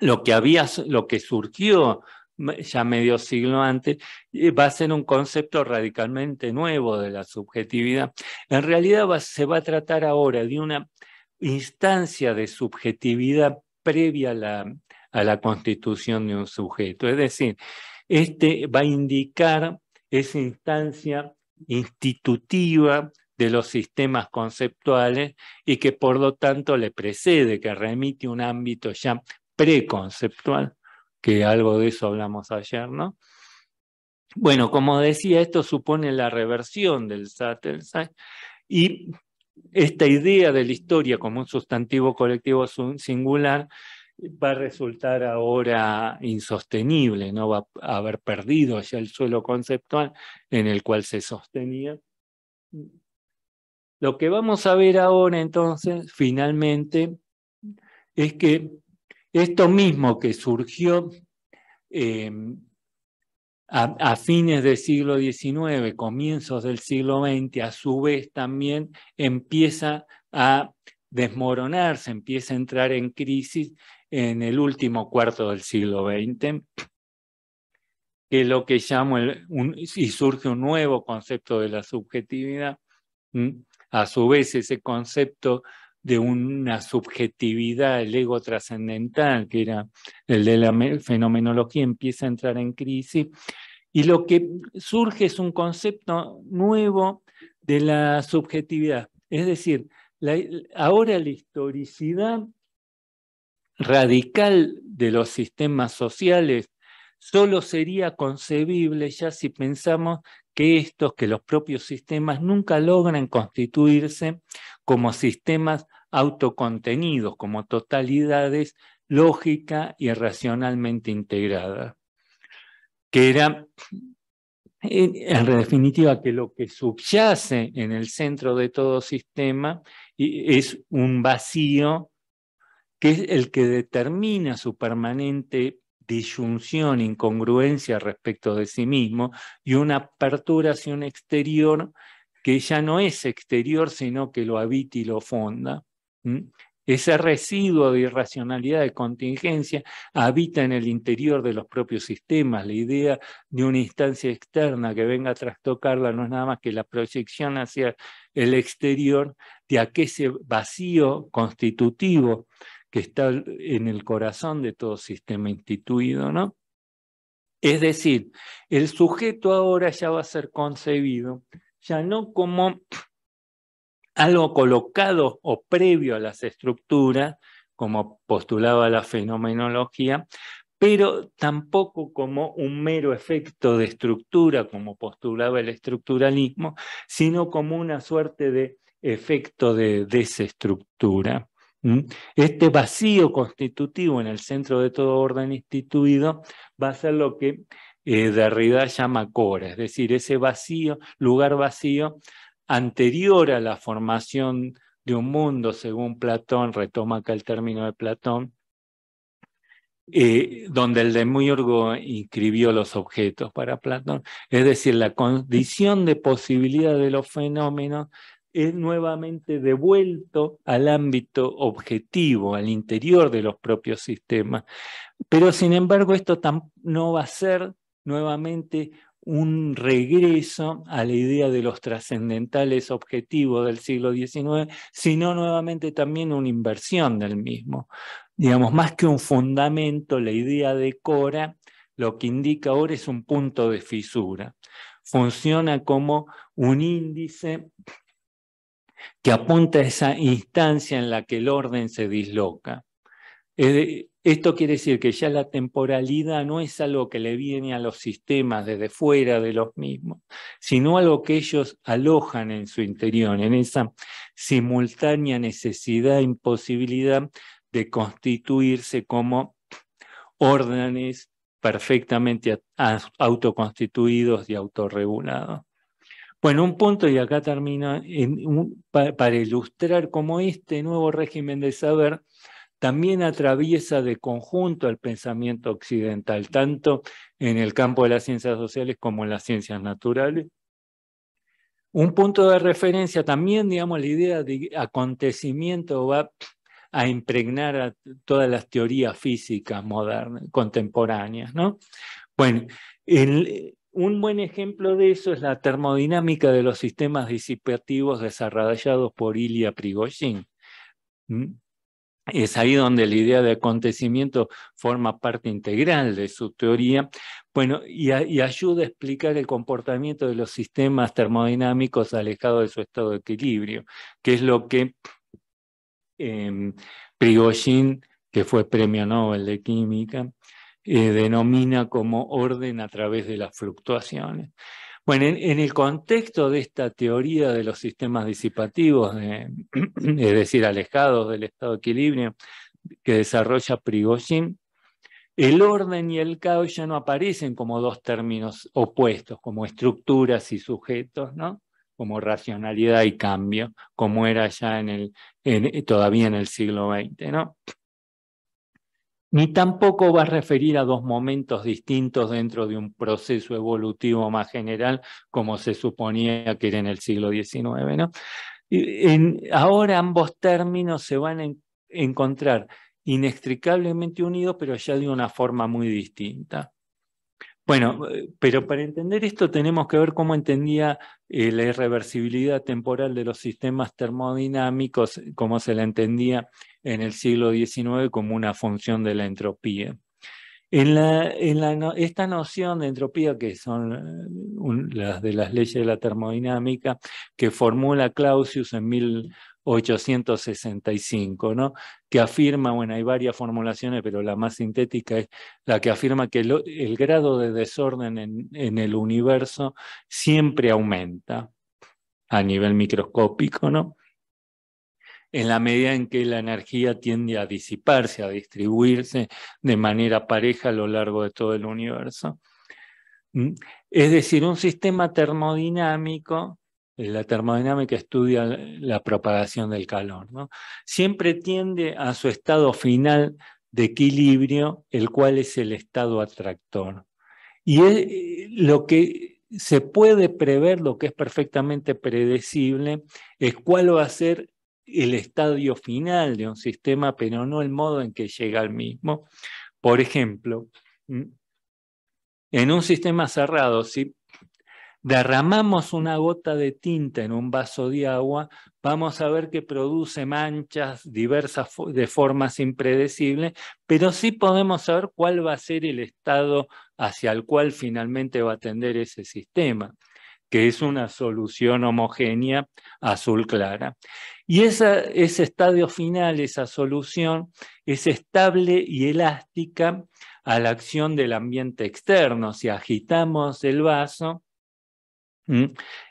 Lo que, había, lo que surgió ya medio siglo antes, eh, va a ser un concepto radicalmente nuevo de la subjetividad. En realidad se va a tratar ahora de una instancia de subjetividad previa a la, a la constitución de un sujeto. Es decir, este va a indicar esa instancia institutiva de los sistemas conceptuales y que por lo tanto le precede, que remite un ámbito ya preconceptual, que algo de eso hablamos ayer, ¿no? Bueno, como decía, esto supone la reversión del Satellite. y esta idea de la historia como un sustantivo colectivo singular eh, va a resultar ahora insostenible, no va a haber perdido ya el suelo conceptual en el cual se sostenía. Lo que vamos a ver ahora entonces, finalmente, es que esto mismo que surgió eh, a, fines del siglo XIX, comienzos del siglo XX, a su vez también empieza a desmoronarse, empieza a entrar en crisis en el último cuarto del siglo XX, que es lo que llamo, y surge un nuevo concepto de la subjetividad. Mm, a su vez, ese concepto de una subjetividad, el ego trascendental, que era el de la fenomenología, empieza a entrar en crisis. Y lo que surge es un concepto nuevo de la subjetividad. Es decir, ahora la historicidad radical de los sistemas sociales solo sería concebible ya si pensamos que estos, que los propios sistemas nunca logran constituirse como sistemas autocontenidos como totalidades lógica y racionalmente integrada, que era en, definitiva que lo que subyace en el centro de todo sistema es un vacío que es el que determina su permanente disyunción, incongruencia respecto de sí mismo y una apertura hacia un exterior que ya no es exterior, sino que lo habita y lo fonda. Ese residuo de irracionalidad, de contingencia, habita en el interior de los propios sistemas. La idea de una instancia externa que venga a trastocarla no es nada más que la proyección hacia el exterior de aquel vacío constitutivo que está en el corazón de todo sistema instituido, ¿no? Es decir, el sujeto ahora ya va a ser concebido ya no como algo colocado o previo a las estructuras, como postulaba la fenomenología, pero tampoco como un mero efecto de estructura, como postulaba el estructuralismo, sino como una suerte de efecto de desestructura. Este vacío constitutivo en el centro de todo orden instituido va a ser lo que eh, Derrida llama cora, es decir, ese vacío, lugar vacío anterior a la formación de un mundo, según Platón, retoma acá el término de Platón, eh, donde el demiurgo inscribió los objetos para Platón. Es decir, la condición de posibilidad de los fenómenos es nuevamente devuelto al ámbito objetivo, al interior de los propios sistemas. Pero sin embargo, esto no va a ser nuevamente un regreso a la idea de los trascendentales objetivos del siglo XIX, sino nuevamente también una inversión del mismo. Digamos, más que un fundamento, la idea de Cora lo que indica ahora es un punto de fisura. Funciona como un índice que apunta a esa instancia en la que el orden se disloca. Es, esto quiere decir que ya la temporalidad no es algo que le viene a los sistemas desde fuera de los mismos, sino algo que ellos alojan en su interior, en esa simultánea necesidad, e imposibilidad de constituirse como órdenes perfectamente autoconstituidos y autorregulados. Bueno, un punto, y acá termino, para ilustrar cómo este nuevo régimen de saber también atraviesa de conjunto el pensamiento occidental, tanto en el campo de las ciencias sociales como en las ciencias naturales. Un punto de referencia también, digamos, la idea de acontecimiento va a impregnar a todas las teorías físicas modernas, contemporáneas, ¿no? Bueno, un buen ejemplo de eso es la termodinámica de los sistemas disipativos desarrollados por Ilya Prigogine es ahí donde la idea de acontecimiento forma parte integral de su teoría, bueno, y, ayuda a explicar el comportamiento de los sistemas termodinámicos alejados de su estado de equilibrio, que es lo que em, Prigogine, que fue premio Nobel de Química, eh, denomina como orden a través de las fluctuaciones. Bueno, en, el contexto de esta teoría de los sistemas disipativos, es decir, alejados del estado de equilibrio que desarrolla Prigogine, el orden y el caos ya no aparecen como dos términos opuestos, como estructuras y sujetos, ¿no? como racionalidad y cambio, como era ya en el, todavía en el siglo XX. ¿no? ni tampoco va a referir a dos momentos distintos dentro de un proceso evolutivo más general, como se suponía que era en el siglo XIX. ahora ambos términos se van a encontrar inextricablemente unidos, pero ya de una forma muy distinta. Bueno, pero para entender esto tenemos que ver cómo entendía eh, la irreversibilidad temporal de los sistemas termodinámicos, como se la entendía en el siglo XIX como una función de la entropía. En, la, esta noción de entropía, que son eh, las de las leyes de la termodinámica, que formula Clausius en mil, 865, ¿no? que afirma, bueno, hay varias formulaciones, pero la más sintética es la que afirma que el, grado de desorden en, en, el universo siempre aumenta a nivel microscópico, ¿no? en la medida en que la energía tiende a disiparse, a distribuirse de manera pareja a lo largo de todo el universo. Mm, es decir, un sistema termodinámico eh, la termodinámica estudia la propagación del calor, ¿no? siempre tiende a su estado final de equilibrio, el cual es el estado atractor. Y eh, lo que se puede prever, lo que es perfectamente predecible, es cuál va a ser el estadio final de un sistema, pero no el modo en que llega al mismo. Por ejemplo, mm, en un sistema cerrado, si derramamos una gota de tinta en un vaso de agua, vamos a ver que produce manchas diversas de formas impredecibles, pero sí podemos saber cuál va a ser el estado hacia el cual finalmente va a tender ese sistema, que es una solución homogénea azul clara. Y ese estadio final, esa solución, es estable y elástica a la acción del ambiente externo. Si agitamos el vaso,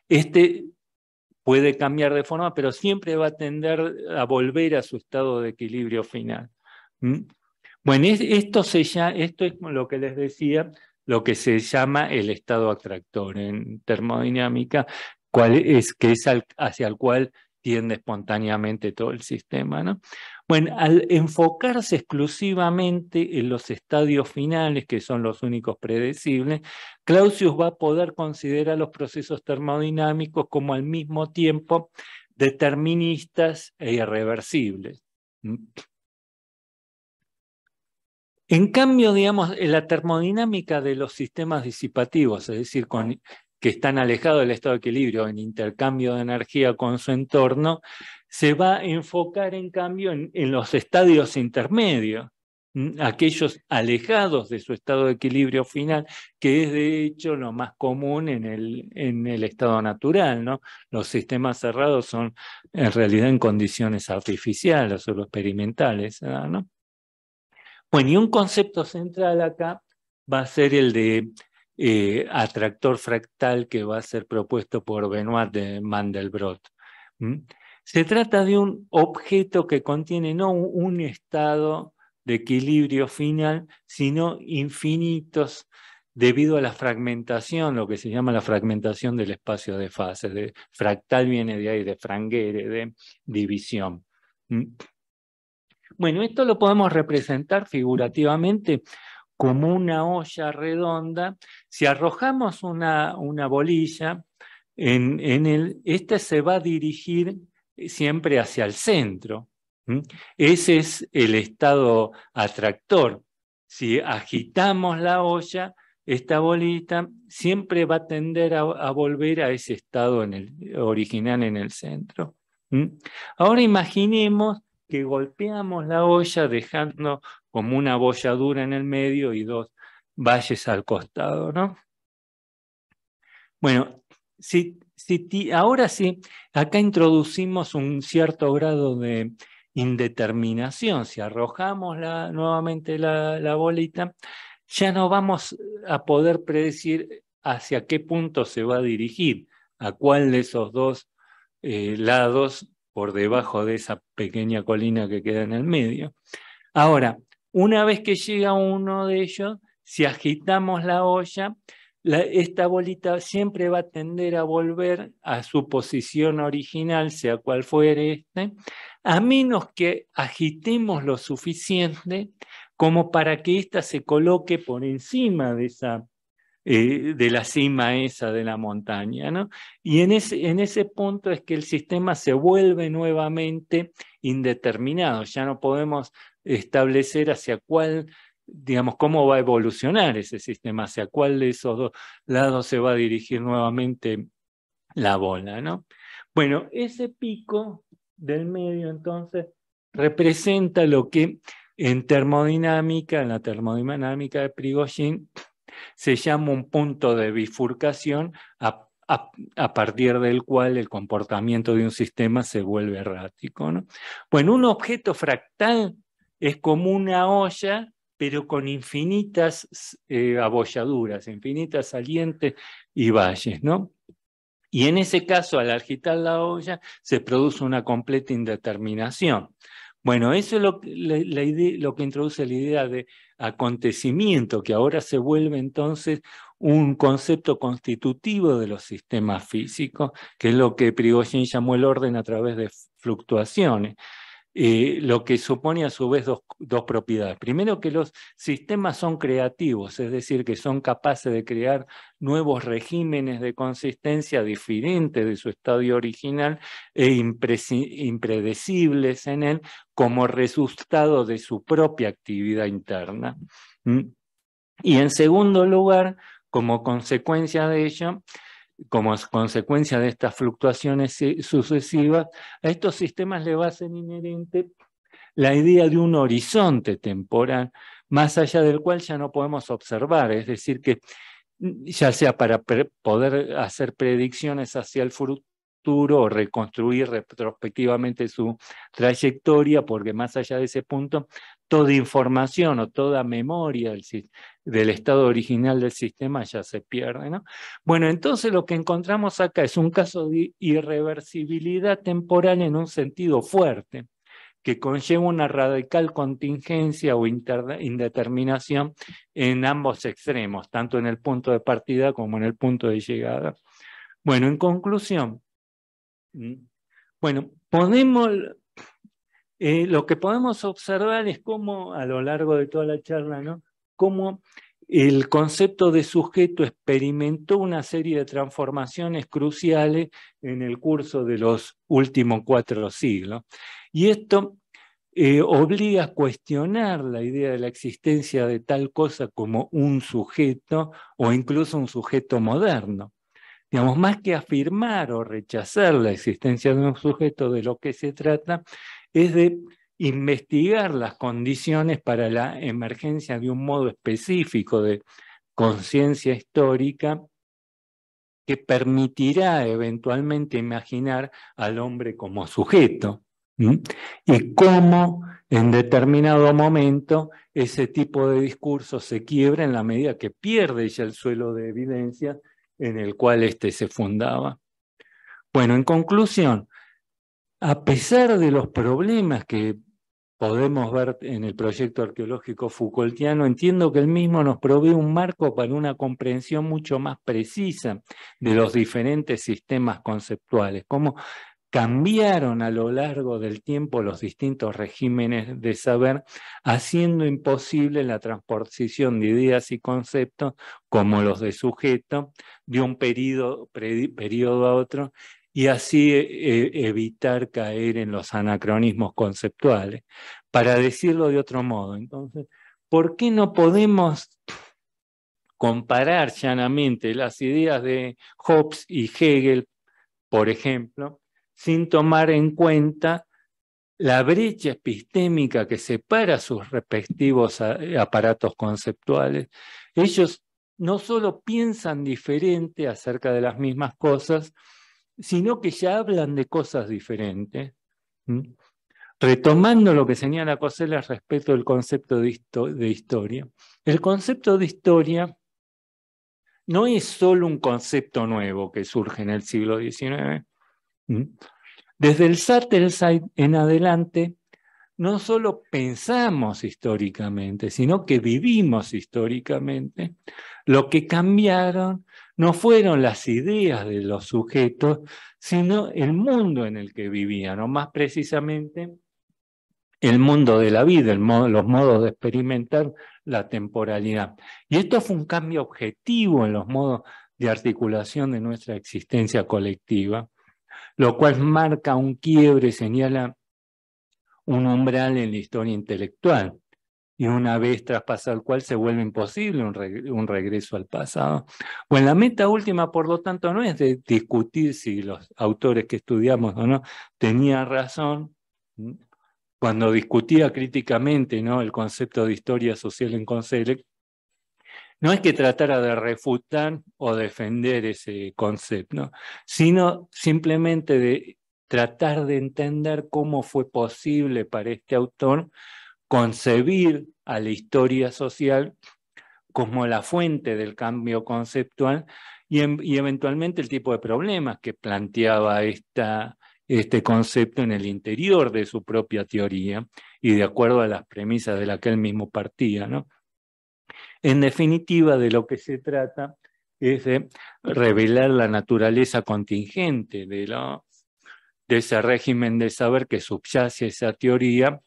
este puede cambiar de forma, pero siempre va a tender a volver a su estado de equilibrio final. Bueno, esto, se esto es lo que les decía, lo que se llama el estado atractor en termodinámica, que es hacia el cual tiende espontáneamente todo el sistema. ¿no? Bueno, al enfocarse exclusivamente en los estadios finales, que son los únicos predecibles, Clausius va a poder considerar los procesos termodinámicos como al mismo tiempo deterministas e irreversibles. En cambio, digamos, la termodinámica de los sistemas disipativos, es decir, que están alejados del estado de equilibrio en intercambio de energía con su entorno, se va a enfocar en cambio en, los estadios intermedios, mm, aquellos alejados de su estado de equilibrio final, que es de hecho lo más común en el, estado natural. ¿no? Los sistemas cerrados son en realidad en condiciones artificiales o experimentales. Bueno, y un concepto central acá va a ser el de eh, atractor fractal que va a ser propuesto por Benoit de Mandelbrot. Se trata de un objeto que contiene no un estado de equilibrio final, sino infinitos debido a la fragmentación, lo que se llama la fragmentación del espacio de fases. De, fractal viene de ahí, de franguere, de división. Mm. Bueno, esto lo podemos representar figurativamente como una olla redonda. Si arrojamos una, bolilla, en, en el, esta se va a dirigir siempre hacia el centro. Ese es el estado atractor. Si agitamos la olla, esta bolita siempre va a tender a, volver a ese estado original en el centro. Ahora imaginemos que golpeamos la olla dejando como una dura en el medio y dos valles al costado, ¿no? Bueno, si ahora sí, acá introducimos un cierto grado de indeterminación. Si arrojamos nuevamente la, bolita, ya no vamos a poder predecir hacia qué punto se va a dirigir, a cuál de esos dos eh, lados por debajo de esa pequeña colina que queda en el medio. Ahora, una vez que llega uno de ellos, si agitamos la olla, esta bolita siempre va a tender a volver a su posición original, sea cual fuere este, a menos que agitemos lo suficiente como para que ésta se coloque por encima eh, de la cima esa de la montaña. ¿no? Y en ese, en ese punto es que el sistema se vuelve nuevamente indeterminado. Ya no podemos establecer hacia cuál digamos, cómo va a evolucionar ese sistema, hacia cuál de esos dos lados se va a dirigir nuevamente la bola, ¿no? Bueno, ese pico del medio entonces representa lo que en termodinámica, en la termodinámica de Prigogine, se llama un punto de bifurcación a, partir del cual el comportamiento de un sistema se vuelve errático. ¿no? Bueno, un objeto fractal es como una olla pero con infinitas eh, abolladuras, infinitas salientes y valles, ¿no? Y en ese caso, al agitar la olla, se produce una completa indeterminación. Bueno, eso es lo, lo que introduce la idea de acontecimiento, que ahora se vuelve entonces un concepto constitutivo de los sistemas físicos, que es lo que Prigogine llamó el orden a través de fluctuaciones. Eh, lo que supone a su vez dos, propiedades. Primero que los sistemas son creativos, es decir, que son capaces de crear nuevos regímenes de consistencia diferentes de su estadio original e impredecibles en él como resultado de su propia actividad interna. Y en segundo lugar, como consecuencia de ello, como consecuencia de estas fluctuaciones eh, sucesivas, a estos sistemas le va a ser inherente la idea de un horizonte temporal más allá del cual ya no podemos observar, es decir, que mm, ya sea para poder hacer predicciones hacia el futuro o reconstruir retrospectivamente su trayectoria, porque más allá de ese punto toda información o toda memoria del, estado original del sistema ya se pierde. ¿no? Bueno, entonces lo que encontramos acá es un caso de irreversibilidad temporal en un sentido fuerte, que conlleva una radical contingencia o indeterminación en ambos extremos, tanto en el punto de partida como en el punto de llegada. Bueno, en conclusión, mm, bueno, podemos, eh, lo que podemos observar es cómo a lo largo de toda la charla, ¿no? cómo el concepto de sujeto experimentó una serie de transformaciones cruciales en el curso de los últimos cuatro siglos. Y esto eh, obliga a cuestionar la idea de la existencia de tal cosa como un sujeto o incluso un sujeto moderno. Digamos, más que afirmar o rechazar la existencia de un sujeto, de lo que se trata es de investigar las condiciones para la emergencia de un modo específico de conciencia histórica que permitirá eventualmente imaginar al hombre como sujeto y cómo en determinado momento ese tipo de discurso se quiebra en la medida que pierde ya el suelo de evidencia en el cual éste se fundaba. Bueno, en conclusión, a pesar de los problemas que podemos ver en el proyecto arqueológico Foucaultiano, entiendo que el mismo nos provee un marco para una comprensión mucho más precisa de los diferentes sistemas conceptuales, cómo cambiaron a lo largo del tiempo los distintos regímenes de saber, haciendo imposible la transposición de ideas y conceptos como los de sujeto de un periodo, periodo a otro y así eh, eh, evitar caer en los anacronismos conceptuales. Para decirlo de otro modo, entonces, ¿por qué no podemos comparar llanamente las ideas de Hobbes y Hegel, por ejemplo, sin tomar en cuenta la brecha epistémica que separa sus respectivos eh, aparatos conceptuales. Ellos no solo piensan diferente acerca de las mismas cosas, sino que ya hablan de cosas diferentes. Retomando lo que señala Cosela respecto del concepto de, historia, el concepto de historia no es solo un concepto nuevo que surge en el siglo XIX. Desde el Satellite en adelante, no solo pensamos históricamente, sino que vivimos históricamente, lo que cambiaron no fueron las ideas de los sujetos, sino el mundo en el que vivían, o más precisamente el mundo de la vida, los modos de experimentar la temporalidad. Y esto fue un cambio objetivo en los modos de articulación de nuestra existencia colectiva, lo cual marca un quiebre, señala un umbral en la historia intelectual y una vez traspasado el cual se vuelve imposible un, regreso al pasado. Bueno, la meta última, por lo tanto, no es de discutir si los autores que estudiamos o no tenían razón cuando discutía críticamente ¿no? el concepto de historia social en Concelec. No es que tratara de refutar o defender ese concepto, sino simplemente de tratar de entender cómo fue posible para este autor concebir a la historia social como la fuente del cambio conceptual y, eventualmente el tipo de problemas que planteaba esta, este concepto en el interior de su propia teoría y de acuerdo a las premisas de las que él mismo partía. En definitiva, de lo que se trata es de revelar la naturaleza contingente de, de ese régimen de saber que subyace esa teoría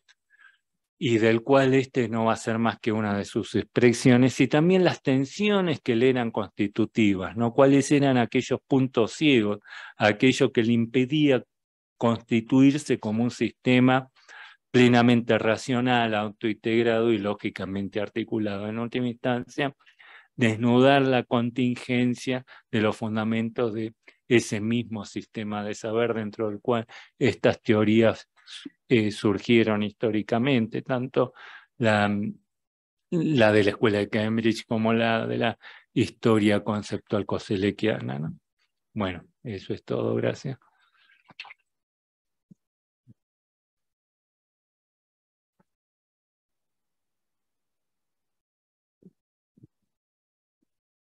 y del cual este no va a ser más que una de sus expresiones, y también las tensiones que le eran constitutivas, ¿no? cuáles eran aquellos puntos ciegos, aquello que le impedía constituirse como un sistema plenamente racional, autointegrado y lógicamente articulado. En última instancia, desnudar la contingencia de los fundamentos de ese mismo sistema de saber dentro del cual estas teorías eh, surgieron históricamente, tanto la, la, de la Escuela de Cambridge como la de la historia conceptual coselequiana. ¿no? Bueno, eso es todo, gracias.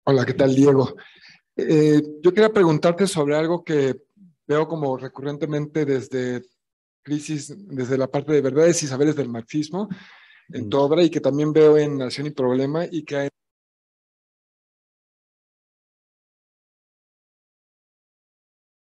Hola, ¿qué tal, Diego? Eh, yo quería preguntarte sobre algo que veo como recurrentemente desde crisis desde la parte de verdades y saberes del marxismo en mm. tu obra y que también veo en Nación y Problema y que